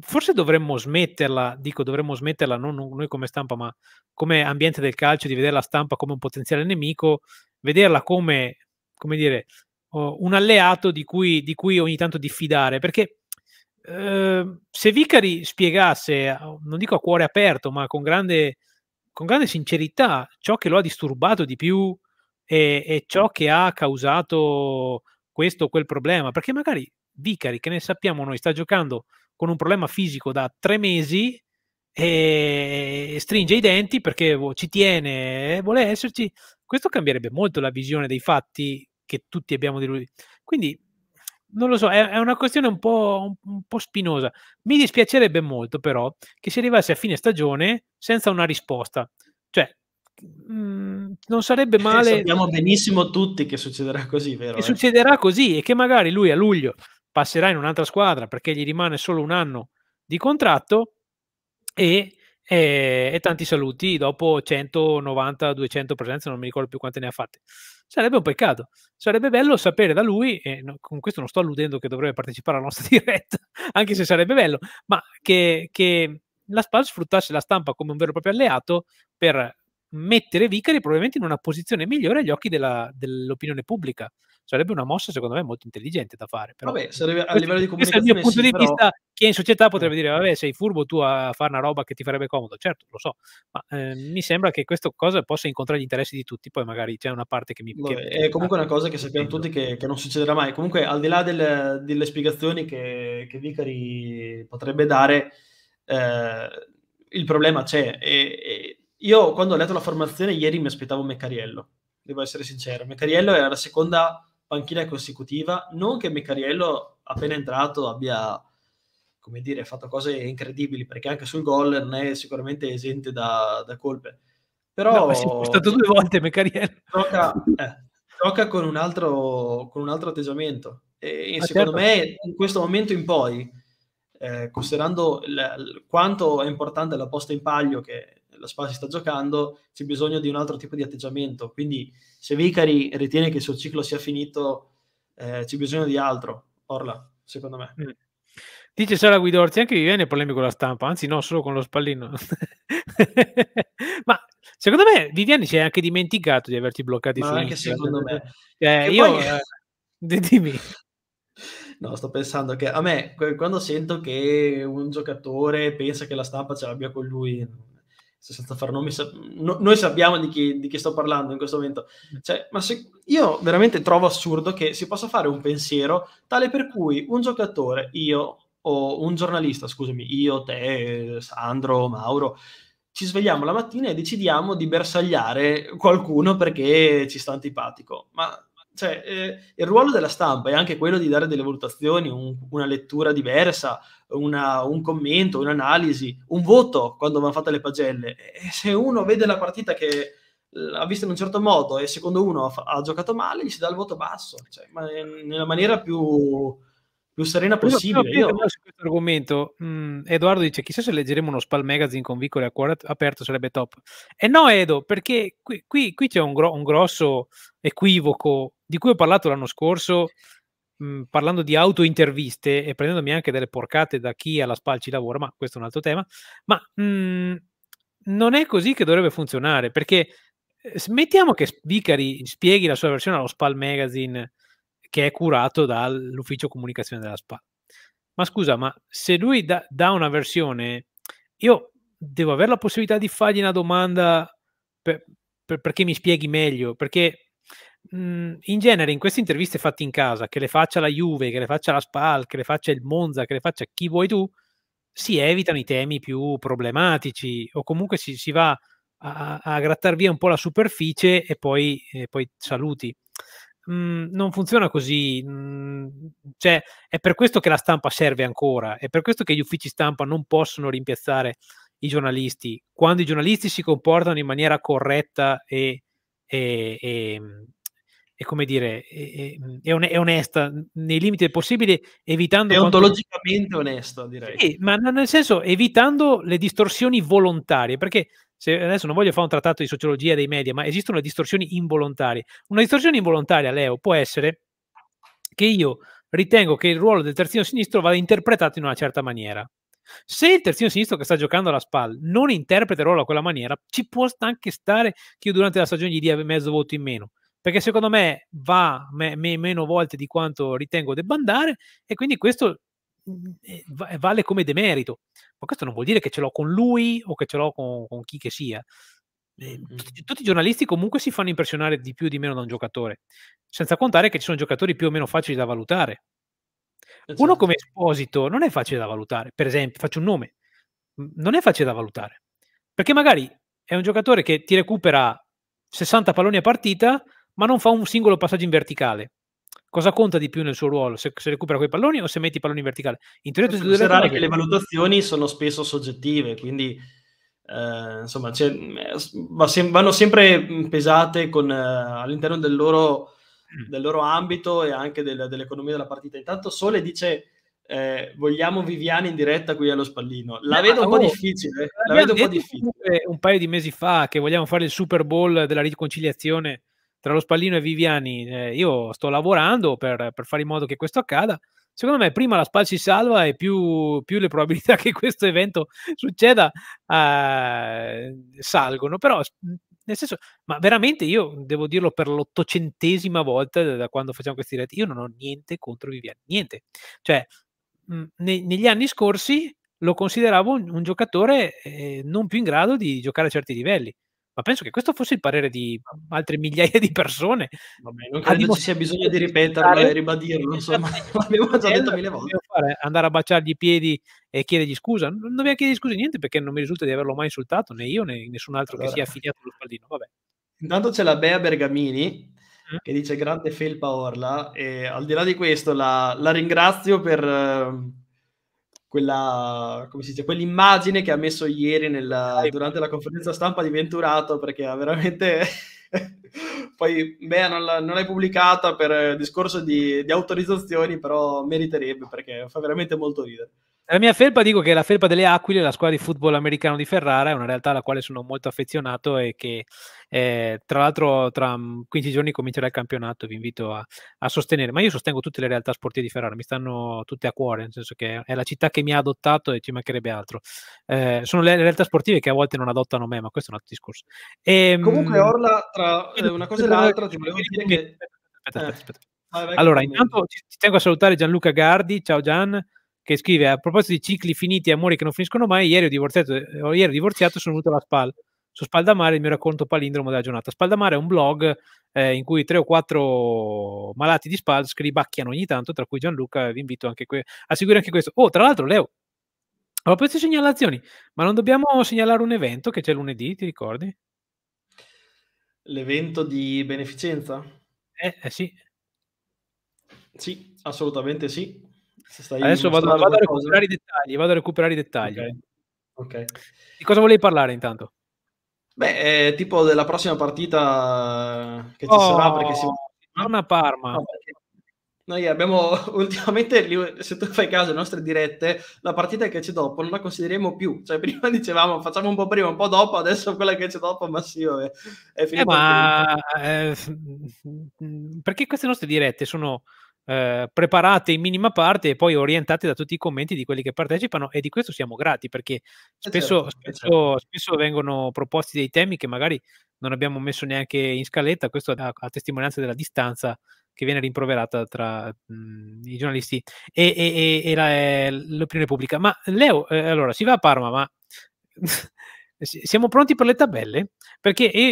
forse dovremmo smetterla, dico dovremmo smetterla non noi come stampa, ma come ambiente del calcio, di vedere la stampa come un potenziale nemico, vederla come, come dire, un alleato di cui, di cui, ogni tanto diffidare, perché eh, se Vicari spiegasse, non dico a cuore aperto, ma con grande, con grande sincerità, ciò che lo ha disturbato di più e, e ciò che ha causato questo o quel problema, perché magari Vicari, che ne sappiamo noi, sta giocando con un problema fisico da tre mesi e stringe i denti perché boh, ci tiene, e eh, vuole esserci, questo cambierebbe molto la visione dei fatti che tutti abbiamo di lui. Quindi non lo so, è, è una questione un po', un, un po', spinosa. Mi dispiacerebbe molto però che si arrivasse a fine stagione senza una risposta. Cioè, mh, mm, non sarebbe male... Sappiamo benissimo tutti che succederà così, vero? Che eh? succederà così e che magari lui a luglio passerà in un'altra squadra perché gli rimane solo un anno di contratto e, e, eh, e tanti saluti dopo 190-200 presenze, non mi ricordo più quante ne ha fatte. Sarebbe un peccato, sarebbe bello sapere da lui, e con questo non sto alludendo che dovrebbe partecipare alla nostra diretta, anche se sarebbe bello, ma che, che la SPAL sfruttasse la stampa come un vero e proprio alleato per mettere Vicari probabilmente in una posizione migliore agli occhi della, dell'opinione pubblica. Sarebbe una mossa, secondo me, molto intelligente da fare. Però vabbè, sarebbe a livello di comunicazione. Questo mio punto sì, di però... vista. Che in società potrebbe eh. dire: Vabbè, sei furbo tu a fare una roba che ti farebbe comodo. Certo, lo so, ma eh, mi sembra che questa cosa possa incontrare gli interessi di tutti. Poi magari c'è una parte che mi. Vabbè, che... È comunque una cosa che sappiamo tutti che, che non succederà mai. Comunque, al di là del, delle spiegazioni che, che Vicari potrebbe dare, eh, il problema c'è. E, e io quando ho letto la formazione ieri mi aspettavo Meccariello, devo essere sincero. Meccariello era la seconda panchina consecutiva, non che Meccariello appena entrato abbia come dire, fatto cose incredibili, perché anche sul gol non è sicuramente esente da, da colpe. Però... No, si è stato due volte Meccariello. Tocca, eh, gioca con, un altro, con un altro atteggiamento. E ah, secondo certo. me, in questo momento in poi, eh, considerando l- l- quanto è importante la posta in palio che la SPA si sta giocando, c'è bisogno di un altro tipo di atteggiamento. Quindi se Vicari ritiene che il suo ciclo sia finito, eh, c'è bisogno di altro. Orla, secondo me. Mm. Dice Sara Guidorzi, anche io ne problemi con la stampa, anzi no, solo con lo spallino. Ma secondo me Viviani si è anche dimenticato di averti bloccati Ma su anche Instagram. secondo me. Eh, io... Poi... Eh, dimmi. No, sto pensando che a me, quando sento che un giocatore pensa che la stampa ce l'abbia con lui, senza far nomi, no, noi sappiamo di chi, di chi, sto parlando in questo momento. Cioè, ma se, io veramente trovo assurdo che si possa fare un pensiero tale per cui un giocatore, io o un giornalista, scusami, io, te, Sandro, Mauro, ci svegliamo la mattina e decidiamo di bersagliare qualcuno perché ci sta antipatico. Ma cioè, eh, il ruolo della stampa è anche quello di dare delle valutazioni, un, una lettura diversa, una, un commento, un'analisi, un voto quando vanno fatte le pagelle. E se uno vede la partita che l'ha vista in un certo modo e secondo uno ha, ha giocato male, gli si dà il voto basso, cioè, ma nella maniera più, più serena possibile. Io, Su questo argomento, mh, mm, Edoardo dice: Chissà se leggeremo uno Spal Magazine con Vicoli a cuore aperto sarebbe top. E no, Edo, perché qui, qui, qui c'è un, gro- un grosso equivoco di cui ho parlato l'anno scorso mh, mhmm, parlando di autointerviste e prendendomi anche delle porcate da chi alla SPAL ci lavora, ma questo è un altro tema, ma mh, mhmm, non è così che dovrebbe funzionare, perché eh, mettiamo che Vicari spieghi la sua versione allo SPAL Magazine che è curato dall'ufficio comunicazione della SPAL. Ma scusa, ma se lui da, dà una versione, io devo avere la possibilità di fargli una domanda per, per, perché mi spieghi meglio, perché Mhmm, in genere in queste interviste fatte in casa, che le faccia la Juve, che le faccia la Spal, che le faccia il Monza, che le faccia chi vuoi tu, si evitano i temi più problematici o comunque si, si va a, a grattare via un po' la superficie e poi, e poi saluti. Mm, non funziona così. Mm, cioè, è per questo che la stampa serve ancora, è per questo che gli uffici stampa non possono rimpiazzare i giornalisti. Quando i giornalisti si comportano in maniera corretta e, e, e, è come dire, è, è, mm, è onesta nei limiti del possibile, evitando... È ontologicamente quanto... onesta, direi. Sì, ma nel senso evitando le distorsioni volontarie, perché se, adesso non voglio fare un trattato di sociologia dei media, ma esistono le distorsioni involontarie. Una distorsione involontaria, Leo, può essere che io ritengo che il ruolo del terzino sinistro vada interpretato in una certa maniera. Se il terzino sinistro che sta giocando alla SPAL non interpreta il ruolo a quella maniera, ci può anche stare che io durante la stagione gli dia mezzo voto in meno perché secondo me va me, me, meno volte di quanto ritengo debba andare e quindi questo mhmm, eh, eh, vale come demerito. Ma questo non vuol dire che ce l'ho con lui o che ce l'ho con, con chi che sia. Eh, tutti, tutti, i giornalisti comunque si fanno impressionare di più o di meno da un giocatore, senza contare che ci sono giocatori più o meno facili da valutare. Esatto. Uno come Esposito non è facile da valutare, per esempio, faccio un nome, mhmm, non è facile da valutare, perché magari è un giocatore che ti recupera 60 palloni a partita, ma non fa un singolo passaggio in verticale. Cosa conta di più nel suo ruolo? Se, se recupera quei palloni o se metti i palloni in verticale? In teoria, considerare che le valutazioni sono spesso soggettive, quindi eh, insomma, eh, va sem vanno sempre mm, pesate con, eh, all'interno del, mm. del loro, ambito e anche del, dell'economia della partita. Intanto Sole dice eh, vogliamo Viviani in diretta qui allo Spallino. La eh, vedo un po' oh, difficile. Eh, la vedo un po' difficile. Un paio di mesi fa che vogliamo fare il Super Bowl della riconciliazione tra lo Spallino e Viviani, eh, io sto lavorando per, per, fare in modo che questo accada. Secondo me, prima la Spal si salva e più, più le probabilità che questo evento succeda eh, salgono. Però, nel senso, ma veramente io devo dirlo per l'ottocentesima volta da quando facciamo questi diretti, io non ho niente contro Viviani, niente. Cioè, mh, ne, negli anni scorsi lo consideravo un, un giocatore eh, non più in grado di giocare a certi livelli. Ma penso che questo fosse il parere di altre migliaia di persone. Vabbè, non credo ci sia bisogno di ripeterlo e ribadirlo, insomma, l'abbiamo già eh, detto mille volte. Fare, andare a baciargli i piedi e chiedergli scusa. Non dobbiamo chiedergli scusa niente perché non mi risulta di averlo mai insultato, né io né nessun altro allora. che sia affiliato allo Spaldino. Vabbè. Intanto c'è la Bea Bergamini mm. che dice grande felpa Orla e al di là di questo la, la ringrazio per ehm, quella, come si dice, quell'immagine che ha messo ieri nella, durante la conferenza stampa di Venturato perché ha veramente... Poi, beh, non, la, non l'hai pubblicata per discorso di, di autorizzazioni, però meriterebbe perché fa veramente molto ridere. La mia felpa dico che la felpa delle Aquile, la squadra di football americano di Ferrara, è una realtà alla quale sono molto affezionato e che eh, tra l'altro tra 15 mm, giorni comincerà il campionato, vi invito a, a, sostenere, ma io sostengo tutte le realtà sportive di Ferrara, mi stanno tutte a cuore, nel senso che è la città che mi ha adottato e ci mancherebbe altro. Eh, sono le realtà sportive che a volte non adottano me, ma questo è un altro discorso. E, Comunque ehm, Orla, tra eh, una cosa e l'altra, ti eh, volevo dire che... Aspetta, aspetta, eh, aspetta. Eh, allora, intanto ti tengo a salutare Gianluca Gardi, ciao Gian che scrive a proposito di cicli finiti e amori che non finiscono mai, ieri ho divorziato, ieri ho divorziato sono venuto alla SPAL su Spaldamare il mio racconto palindromo della giornata. Spaldamare è un blog eh, in cui tre o quattro malati di Spal scribacchiano ogni tanto, tra cui Gianluca, vi invito anche que- a seguire anche questo. Oh, tra l'altro, Leo, ho queste segnalazioni, ma non dobbiamo segnalare un evento che c'è lunedì, ti ricordi? L'evento di beneficenza? Eh, eh sì. Sì, assolutamente sì. Adesso vado, vado, a recuperare i dettagli, vado a recuperare i dettagli. Okay. Okay. Di cosa volevi parlare intanto? Beh, è eh, tipo della prossima partita che ci oh, sarà perché si torna a oh, Parma. noi abbiamo ultimamente, se tu fai caso, le nostre dirette, la partita che c'è dopo non la consideriamo più. Cioè, prima dicevamo facciamo un po' prima, un po' dopo, adesso quella che c'è dopo, ma sì, vabbè, è eh, finita. Eh, ma eh, perché queste nostre dirette sono eh, preparate in minima parte e poi orientate da tutti i commenti di quelli che partecipano e di questo siamo grati perché eh, spesso, certo, eh, spesso, certo. spesso vengono proposti dei temi che magari non abbiamo messo neanche in scaletta, questo a, a testimonianza della distanza che viene rimproverata tra mh, mhmm, i giornalisti e, e, e, e la, l'opinione pubblica. Ma Leo, eh, allora, si va a Parma, ma siamo pronti per le tabelle? Perché io,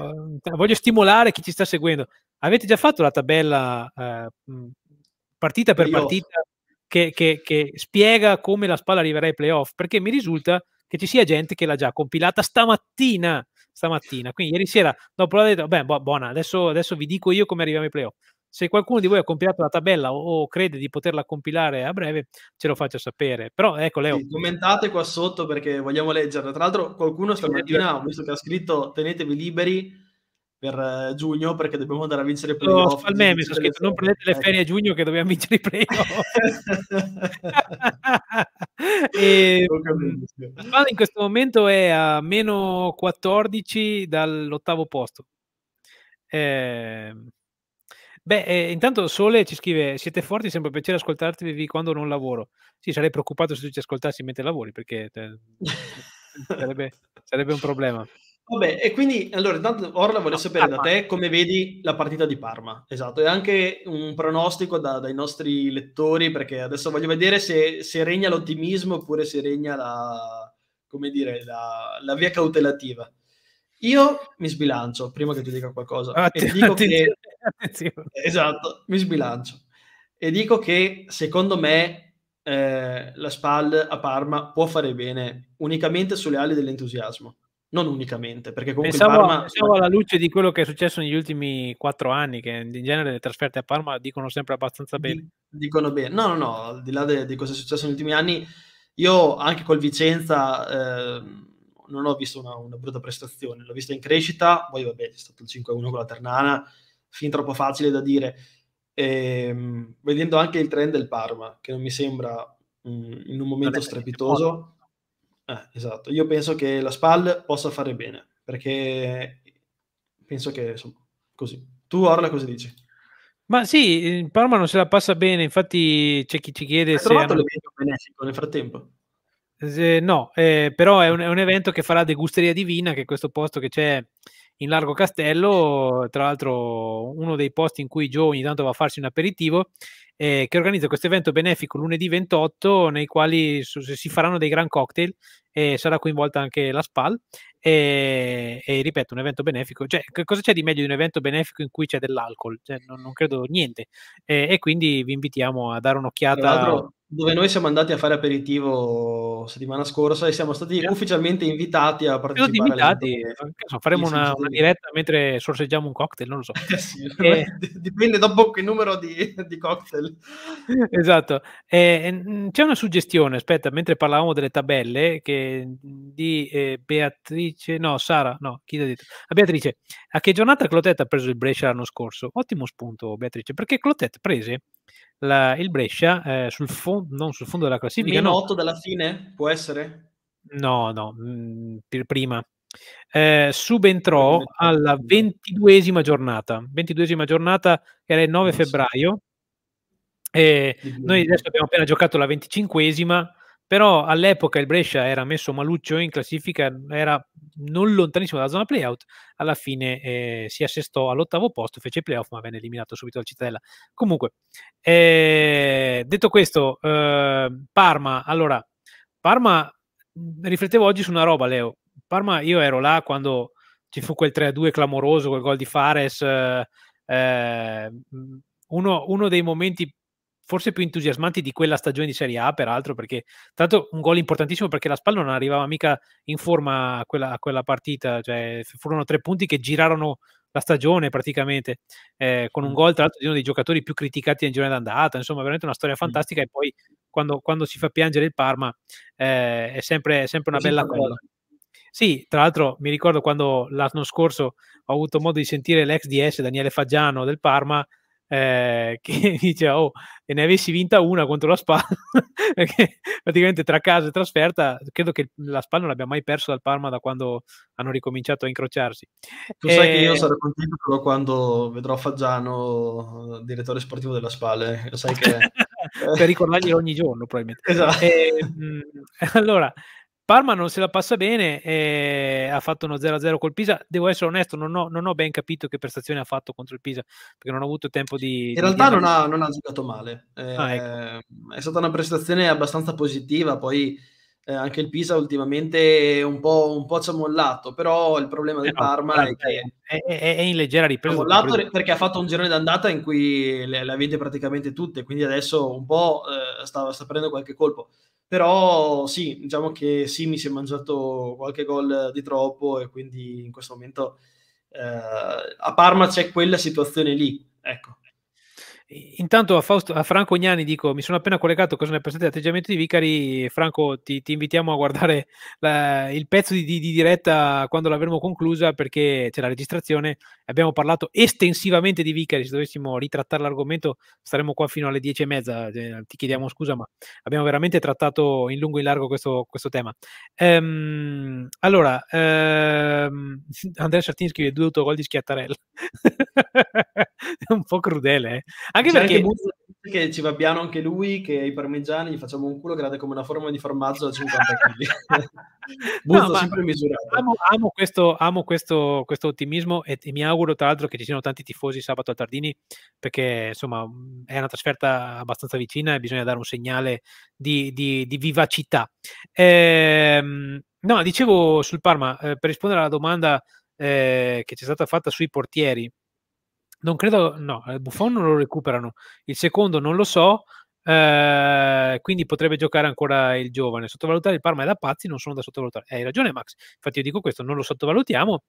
io voglio stimolare chi ci sta seguendo. Avete già fatto la tabella eh, partita per playoff. partita che, che, che, spiega come la spalla arriverà ai playoff? Perché mi risulta che ci sia gente che l'ha già compilata stamattina. Stamattina, quindi ieri sera, dopo l'ha detto, beh, buona, adesso, adesso vi dico io come arriviamo ai playoff se qualcuno di voi ha compilato la tabella o, crede di poterla compilare a breve, ce lo faccia sapere. Però ecco, Leo. Sì, commentate qua sotto perché vogliamo leggerla. Tra l'altro, qualcuno stamattina ho visto che ha scritto tenetevi liberi per eh, giugno perché dobbiamo andare a vincere i playoff. No, fa il meme, sono scritto, non prendete le ferie a giugno che dobbiamo vincere i playoff. e, in questo momento è a meno 14 dall'ottavo posto. Eh, beh, eh, intanto Sole ci scrive, siete forti, sempre piacere ascoltarvi quando non lavoro. Sì, sarei preoccupato se tu ci ascoltassi mentre lavori perché... Te... Cioè, sarebbe, sarebbe un problema. Vabbè, e quindi allora intanto Orla voglio sapere ah, da te come vedi la partita di Parma. Esatto, e anche un pronostico da, dai nostri lettori, perché adesso voglio vedere se, se regna l'ottimismo oppure se regna la, dire, la, la, via cautelativa. Io mi sbilancio prima che tu dica qualcosa. Ah, att- dico attenzione, che... attenzione. Esatto, mi sbilancio. E dico che secondo me eh, la SPAL a Parma può fare bene unicamente sulle ali dell'entusiasmo non unicamente, perché comunque pensavo, Parma... pensavo, alla luce di quello che è successo negli ultimi quattro anni, che in genere le trasferte a Parma dicono sempre abbastanza bene. Dicono bene, no, no, no, al di là de, di cosa è successo negli ultimi anni, io anche col Vicenza eh, non ho visto una, una, brutta prestazione, l'ho vista in crescita, poi vabbè è stato il 5-1 con la Ternana, fin troppo facile da dire, e, ehm, vedendo anche il trend del Parma, che non mi sembra mh, mm, in un momento vabbè, strepitoso eh, esatto, io penso che la SPAL possa fare bene, perché penso che insomma, così. Tu Orla cosa dici? Ma sì, il Parma non se la passa bene, infatti c'è chi ci chiede Hai se... Hanno... l'evento benefico nel frattempo? Se, eh, no, eh, però è un, è un, evento che farà Degusteria Divina, che è questo posto che c'è in Largo Castello, tra l'altro uno dei posti in cui Joe ogni tanto va a farsi un aperitivo eh, che organizza questo evento benefico lunedì 28 nei quali su, si faranno dei gran cocktail e sarà coinvolta anche la SPAL e, e ripeto un evento benefico cioè, cosa c'è di meglio di un evento benefico in cui c'è dell'alcol cioè, non, non, credo niente e, e quindi vi invitiamo a dare un'occhiata dove noi siamo andati a fare aperitivo settimana scorsa e siamo stati sì. ufficialmente invitati a partecipare. Invitati, eh, so, faremo una, una, diretta mentre sorseggiamo un cocktail, non lo so. Eh sì, e... Dipende dopo che numero di, di cocktail del... Esatto. Eh, eh c'è una suggestione, aspetta, mentre parlavamo delle tabelle, che di eh, Beatrice, no, Sara, no, chi l'ha detto? A ah, Beatrice, a che giornata Clotet ha preso il Brescia l'anno scorso? Ottimo spunto, Beatrice, perché Clotet prese la, il Brescia eh, sul fondo, non sul fondo della classifica. Meno no. dalla fine, può essere? No, no, mh, mm, prima. Eh, subentrò alla ventiduesima giornata, ventiduesima giornata che era il 9 febbraio, e noi adesso abbiamo appena giocato la venticinquesima, però all'epoca il Brescia era messo maluccio in classifica, era non lontanissimo dalla zona playout, alla fine eh, si assestò all'ottavo posto, fece playoff ma venne eliminato subito dal Cittadella. Comunque, eh, detto questo, eh, Parma, allora, Parma, riflettevo oggi su una roba, Leo, Parma io ero là quando ci fu quel 3-2 clamoroso, quel gol di Fares, eh, eh, uno, uno dei momenti forse più entusiasmanti di quella stagione di Serie A, peraltro, perché tra l'altro un gol importantissimo perché la Spalla non arrivava mica in forma a quella, a quella partita, cioè furono tre punti che girarono la stagione praticamente, eh, con un gol tra l'altro di uno dei giocatori più criticati nel girone d'andata, insomma veramente una storia fantastica e poi quando, quando si fa piangere il Parma eh, è, sempre, è, sempre, una bella cosa. Sì, tra l'altro mi ricordo quando l'anno scorso ho avuto modo di sentire l'ex DS Daniele Faggiano del Parma eh, che dice oh, e ne avessi vinta una contro la Spal, perché praticamente tra casa e trasferta, credo che la Spal non l'abbia mai perso dal Parma da quando hanno ricominciato a incrociarsi. Tu e... sai che io eh, sarò contento solo quando vedrò Faggiano, eh, direttore sportivo della Spal, eh. lo sai che... per ricordarglielo ogni giorno probabilmente. Esatto. E, ehm, mh, allora, Parma non se la passa bene, eh, ha fatto uno 0-0 col Pisa. Devo essere onesto, non ho, non ho, ben capito che prestazione ha fatto contro il Pisa, perché non ho avuto tempo di... In realtà non, ha, non, ha, giocato male, eh, ah, ecco. Ehm, è stata una prestazione abbastanza positiva, poi eh, anche il Pisa ultimamente un po', un po ci ha mollato, però il problema del eh no, Parma è che... È, è, è, in leggera ripresa. Ha mollato perché ha fatto un girone d'andata in cui le, le avete praticamente tutte, quindi adesso un po' eh, sta, sta prendendo qualche colpo però sì, diciamo che sì, mi si è mangiato qualche gol di troppo e quindi in questo momento eh, a Parma c'è quella situazione lì. Ecco. Intanto a, Fausto, a, Franco Gnani dico, mi sono appena collegato cosa ne pensate dell'atteggiamento di Vicari, Franco ti, ti invitiamo a guardare la, il pezzo di, di, di, diretta quando l'avremo conclusa perché c'è la registrazione abbiamo parlato estensivamente di Vicari, se dovessimo ritrattare l'argomento staremmo qua fino alle 10 e mezza, eh, ti chiediamo scusa, ma abbiamo veramente trattato in lungo e in largo questo, questo tema. Ehm, allora, ehm, Andrea Sartini scrive due autogol di Schiattarella, è un po' crudele, eh? anche C'è perché... Anche che ci va piano anche lui, che i parmigiani gli facciamo un culo grande come una forma di formaggio da 50 kg. Busto no, sempre misurato. Amo, amo, questo, amo questo, questo ottimismo e, e, mi auguro tra l'altro che ci siano tanti tifosi sabato a Tardini, perché insomma è una trasferta abbastanza vicina e bisogna dare un segnale di, di, di vivacità. Ehm, no, dicevo sul Parma, eh, per rispondere alla domanda eh, che ci è stata fatta sui portieri, non credo, no, eh, Buffon non lo recuperano, il secondo non lo so, eh, quindi potrebbe giocare ancora il giovane. Sottovalutare il Parma è da pazzi, non sono da sottovalutare. Eh, hai ragione Max, infatti io dico questo, non lo sottovalutiamo,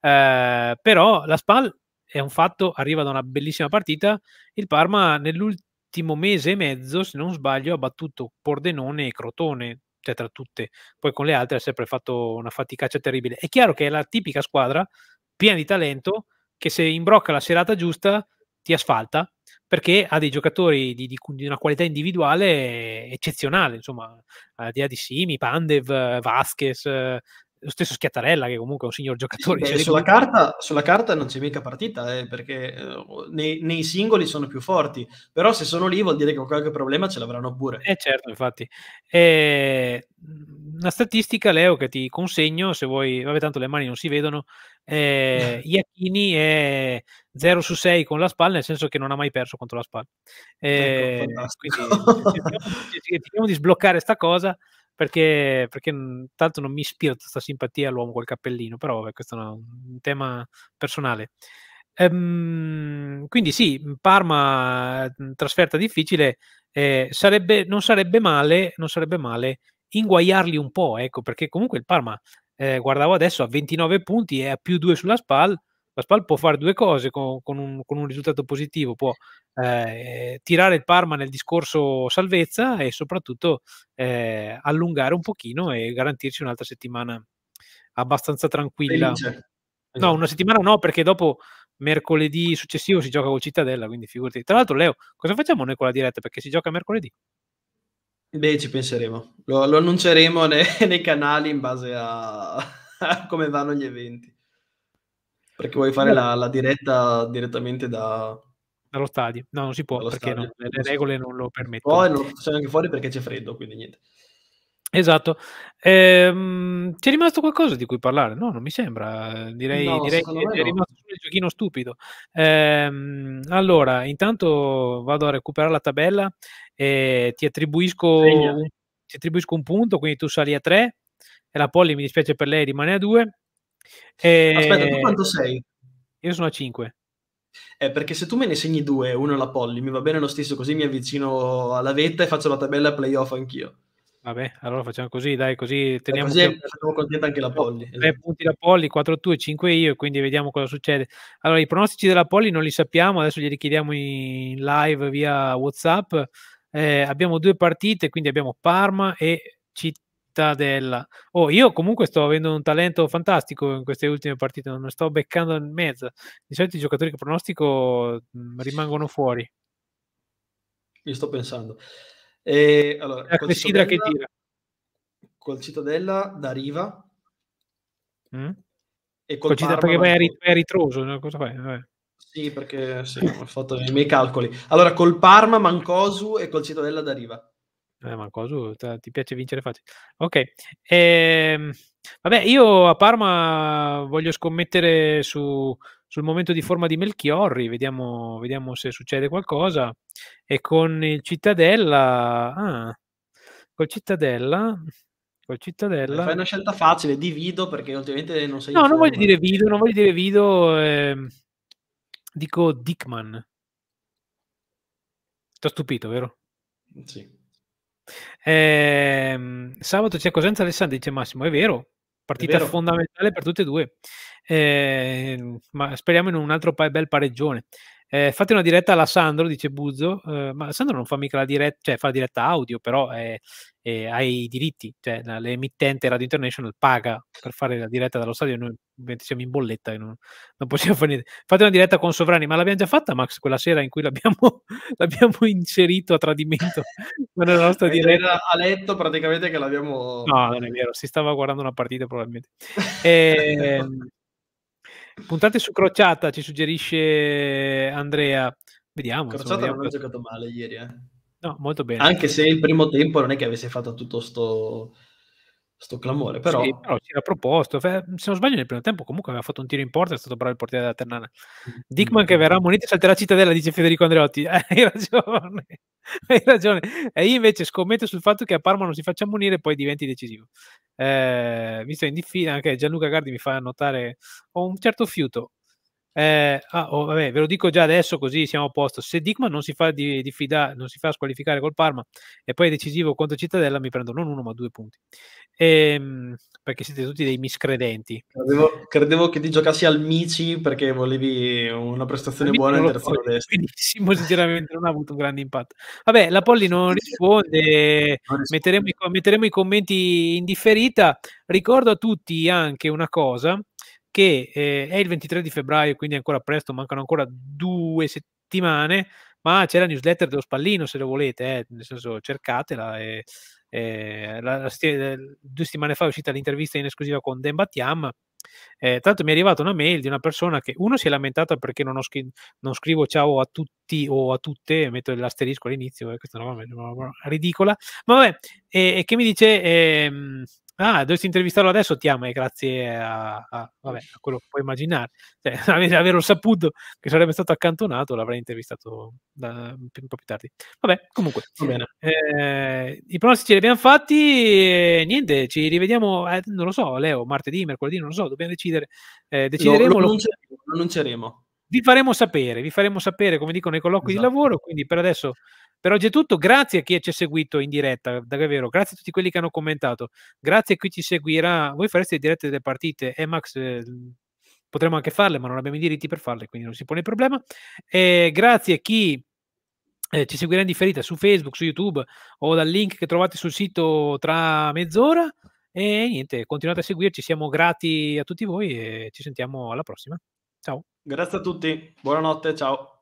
eh, però la SPAL è un fatto, arriva da una bellissima partita, il Parma nell'ultimo mese e mezzo, se non sbaglio, ha battuto Pordenone e Crotone, cioè tra tutte, poi con le altre ha sempre fatto una faticaccia terribile. È chiaro che è la tipica squadra piena di talento, che se imbrocca la serata giusta ti asfalta perché ha dei giocatori di, di, di una qualità individuale eh, eccezionale, insomma, al di là di Simi, Pandev, eh, Vasquez, eh, lo stesso Schiattarella, che comunque è un signor giocatore. Sì, beh, sulla, carta, sulla, carta, non c'è mica partita, eh, perché eh, nei, nei, singoli sono più forti, però se sono lì vuol dire che con qualche problema ce l'avranno pure. Eh certo, infatti. Eh, una statistica, Leo, che ti consegno, se vuoi, vabbè tanto le mani non si vedono, eh, Iachini è 0 su 6 con la spalla, nel senso che non ha mai perso contro la spalla. Ecco, eh, ecco, quindi cerchiamo, cerchiamo di sbloccare sta cosa perché, perché tanto non mi ispira questa simpatia all'uomo col cappellino, però vabbè, questo è un tema personale. Ehm, quindi sì, mhmm, Parma, mhmm, trasferta difficile, eh, sarebbe, non, sarebbe male, non sarebbe male inguaiarli un po', ecco, perché comunque il Parma, eh, guardavo adesso, ha 29 punti e ha più 2 sulla spalla, la SPAL può fare due cose con, con, un, con un, risultato positivo, può eh, tirare il Parma nel discorso salvezza e soprattutto eh, allungare un pochino e garantirci un'altra settimana abbastanza tranquilla. No, esatto. una settimana no, perché dopo mercoledì successivo si gioca con Cittadella, quindi figurati. Tra l'altro, Leo, cosa facciamo noi con la diretta? Perché si gioca mercoledì. Beh, ci penseremo. Lo, lo annunceremo nei, nei, canali in base a, a come vanno gli eventi perché vuoi fare la, la diretta direttamente da, dallo stadio. No, non si può perché non, le regole non lo permettono. Poi non lo facciamo anche fuori perché c'è freddo, quindi niente. Esatto. Ehm, c'è rimasto qualcosa di cui parlare? No, non mi sembra. Direi, no, direi che è rimasto solo un giochino stupido. Ehm, allora, intanto vado a recuperare la tabella e ti attribuisco, un, ti attribuisco un punto, quindi tu sali a tre e la Polly, mi dispiace per lei, rimane a due. E... Aspetta, tu ehm, quanto sei? Io sono a 5. Eh, perché se tu me ne segni due, uno la Polly, mi va bene lo stesso, così mi avvicino alla vetta e faccio la tabella playoff anch'io. Vabbè, allora facciamo così, dai, così teniamo così che... facciamo contenta anche la Polly. 3 esatto. punti la Polly, 4 tu e 5 io, quindi vediamo cosa succede. Allora, i pronostici della Polly non li sappiamo, adesso glieli chiediamo in live via WhatsApp. Eh, abbiamo due partite, quindi abbiamo Parma e Città Tadella. Oh, io comunque sto avendo un talento fantastico in queste ultime partite, non sto beccando in mezzo. Di solito i giocatori che pronostico mhmm, rimangono fuori. Io sto pensando. E, ehm, allora, la col Cittadella, che tira. Col Cittadella da Riva. Mm? E col, col Cittadella perché vai a, rit- vai a ritroso, no? cosa fai? Vabbè. Sì, perché sì, ho fatto i miei calcoli. Allora, col Parma, Mancosu e col Cittadella da Riva. Eh, ma cosa t- ti piace vincere facile. Ok, ehm, vabbè, io a Parma voglio scommettere su, sul momento di forma di Melchiorri, vediamo, vediamo, se succede qualcosa. E con il Cittadella, ah, col Cittadella, Cittadella. Fai una scelta facile, divido perché ultimamente non sei. No, non voglio dire Vido, non voglio dire Vido, eh, dico Dickman. T'ho stupito, vero? Sì. Eh, sabato c'è Cosenza Alessandro, dice Massimo, è vero, partita è vero. fondamentale per tutte e due. Eh, ma speriamo in un altro bel pareggione. Eh, fate una diretta alla Sandro, dice Buzzo, eh, ma Sandro non fa mica la diretta, cioè fa la diretta audio, però ha i diritti, cioè l'emittente Radio International paga per fare la diretta dallo stadio, noi siamo in bolletta e non, non, possiamo fare niente. Fate una diretta con Sovrani, ma l'abbiamo già fatta Max quella sera in cui l'abbiamo, l'abbiamo inserito a tradimento nella nostra diretta. Era a letto praticamente che l'abbiamo... No, non è vero, si stava guardando una partita probabilmente. E, ehm, Puntate su Crociata, ci suggerisce Andrea. Vediamo. Crociata insomma, non ha giocato male ieri, eh. No, molto bene. Anche se il primo tempo non è che avesse fatto tutto sto sto clamore, però... Sì, però si era proposto, se non sbaglio nel primo tempo comunque aveva fatto un tiro in porta, è stato bravo il portiere della Ternana. Dickman che verrà ammonito e salterà Cittadella, dice Federico Andreotti, eh, hai ragione, hai ragione. E io invece scommetto sul fatto che a Parma non si faccia munire e poi diventi decisivo. Eh, visto in diffida, anche Gianluca Gardi mi fa notare, ho un certo fiuto, eh, ah, oh, vabbè, ve lo dico già adesso così siamo a posto. Se Dickman non si fa, di, di fida, non si fa squalificare col Parma e poi è decisivo contro Cittadella, mi prendo non uno ma due punti. Ehm, perché siete tutti dei miscredenti. Credevo, credevo, che ti giocassi al Mici perché volevi una prestazione buona in terza destra. Benissimo, sinceramente non ha avuto un grande impatto. Vabbè, la Polli non risponde, Metteremo, i, metteremo i commenti in differita. Ricordo a tutti anche una cosa che eh, è il 23 di febbraio, quindi ancora presto, mancano ancora due settimane, ma c'è la newsletter dello Spallino se lo volete, eh, nel senso cercatela. E, e, eh, la, la, eh, due settimane fa è uscita l'intervista in esclusiva con Den Battiam. Eh, tanto mi è arrivata una mail di una persona che uno si è lamentata perché non, scri- non scrivo ciao a tutti o a tutte, metto l'asterisco all'inizio, eh, questa è una roba ridicola, ma vabbè, eh, che mi dice ehm, Ah, dovresti intervistarlo adesso, e grazie a, a, vabbè, a, quello che puoi immaginare. Cioè, averlo saputo che sarebbe stato accantonato, l'avrei intervistato da, un po' più tardi. Vabbè, comunque, sì. va bene. Eh, I pronostici li abbiamo fatti, niente, ci rivediamo, eh, non lo so, Leo, martedì, mercoledì, non lo so, dobbiamo decidere. Eh, decideremo... Lo, lo, annunceremo, lo annunceremo. Vi faremo sapere, vi faremo sapere come dicono i colloqui esatto. di lavoro, quindi per adesso per oggi è tutto, grazie a chi ci ha seguito in diretta, davvero, grazie a tutti quelli che hanno commentato, grazie a chi ci seguirà. Voi fareste le dirette delle partite e eh, Max eh, potremmo anche farle, ma non abbiamo i diritti per farle, quindi non si pone il problema. E grazie a chi eh, ci seguirà in differita su Facebook, su YouTube o dal link che trovate sul sito tra mezz'ora. E niente, continuate a seguirci, siamo grati a tutti voi e ci sentiamo alla prossima. Ciao. Grazie a tutti, buonanotte, ciao.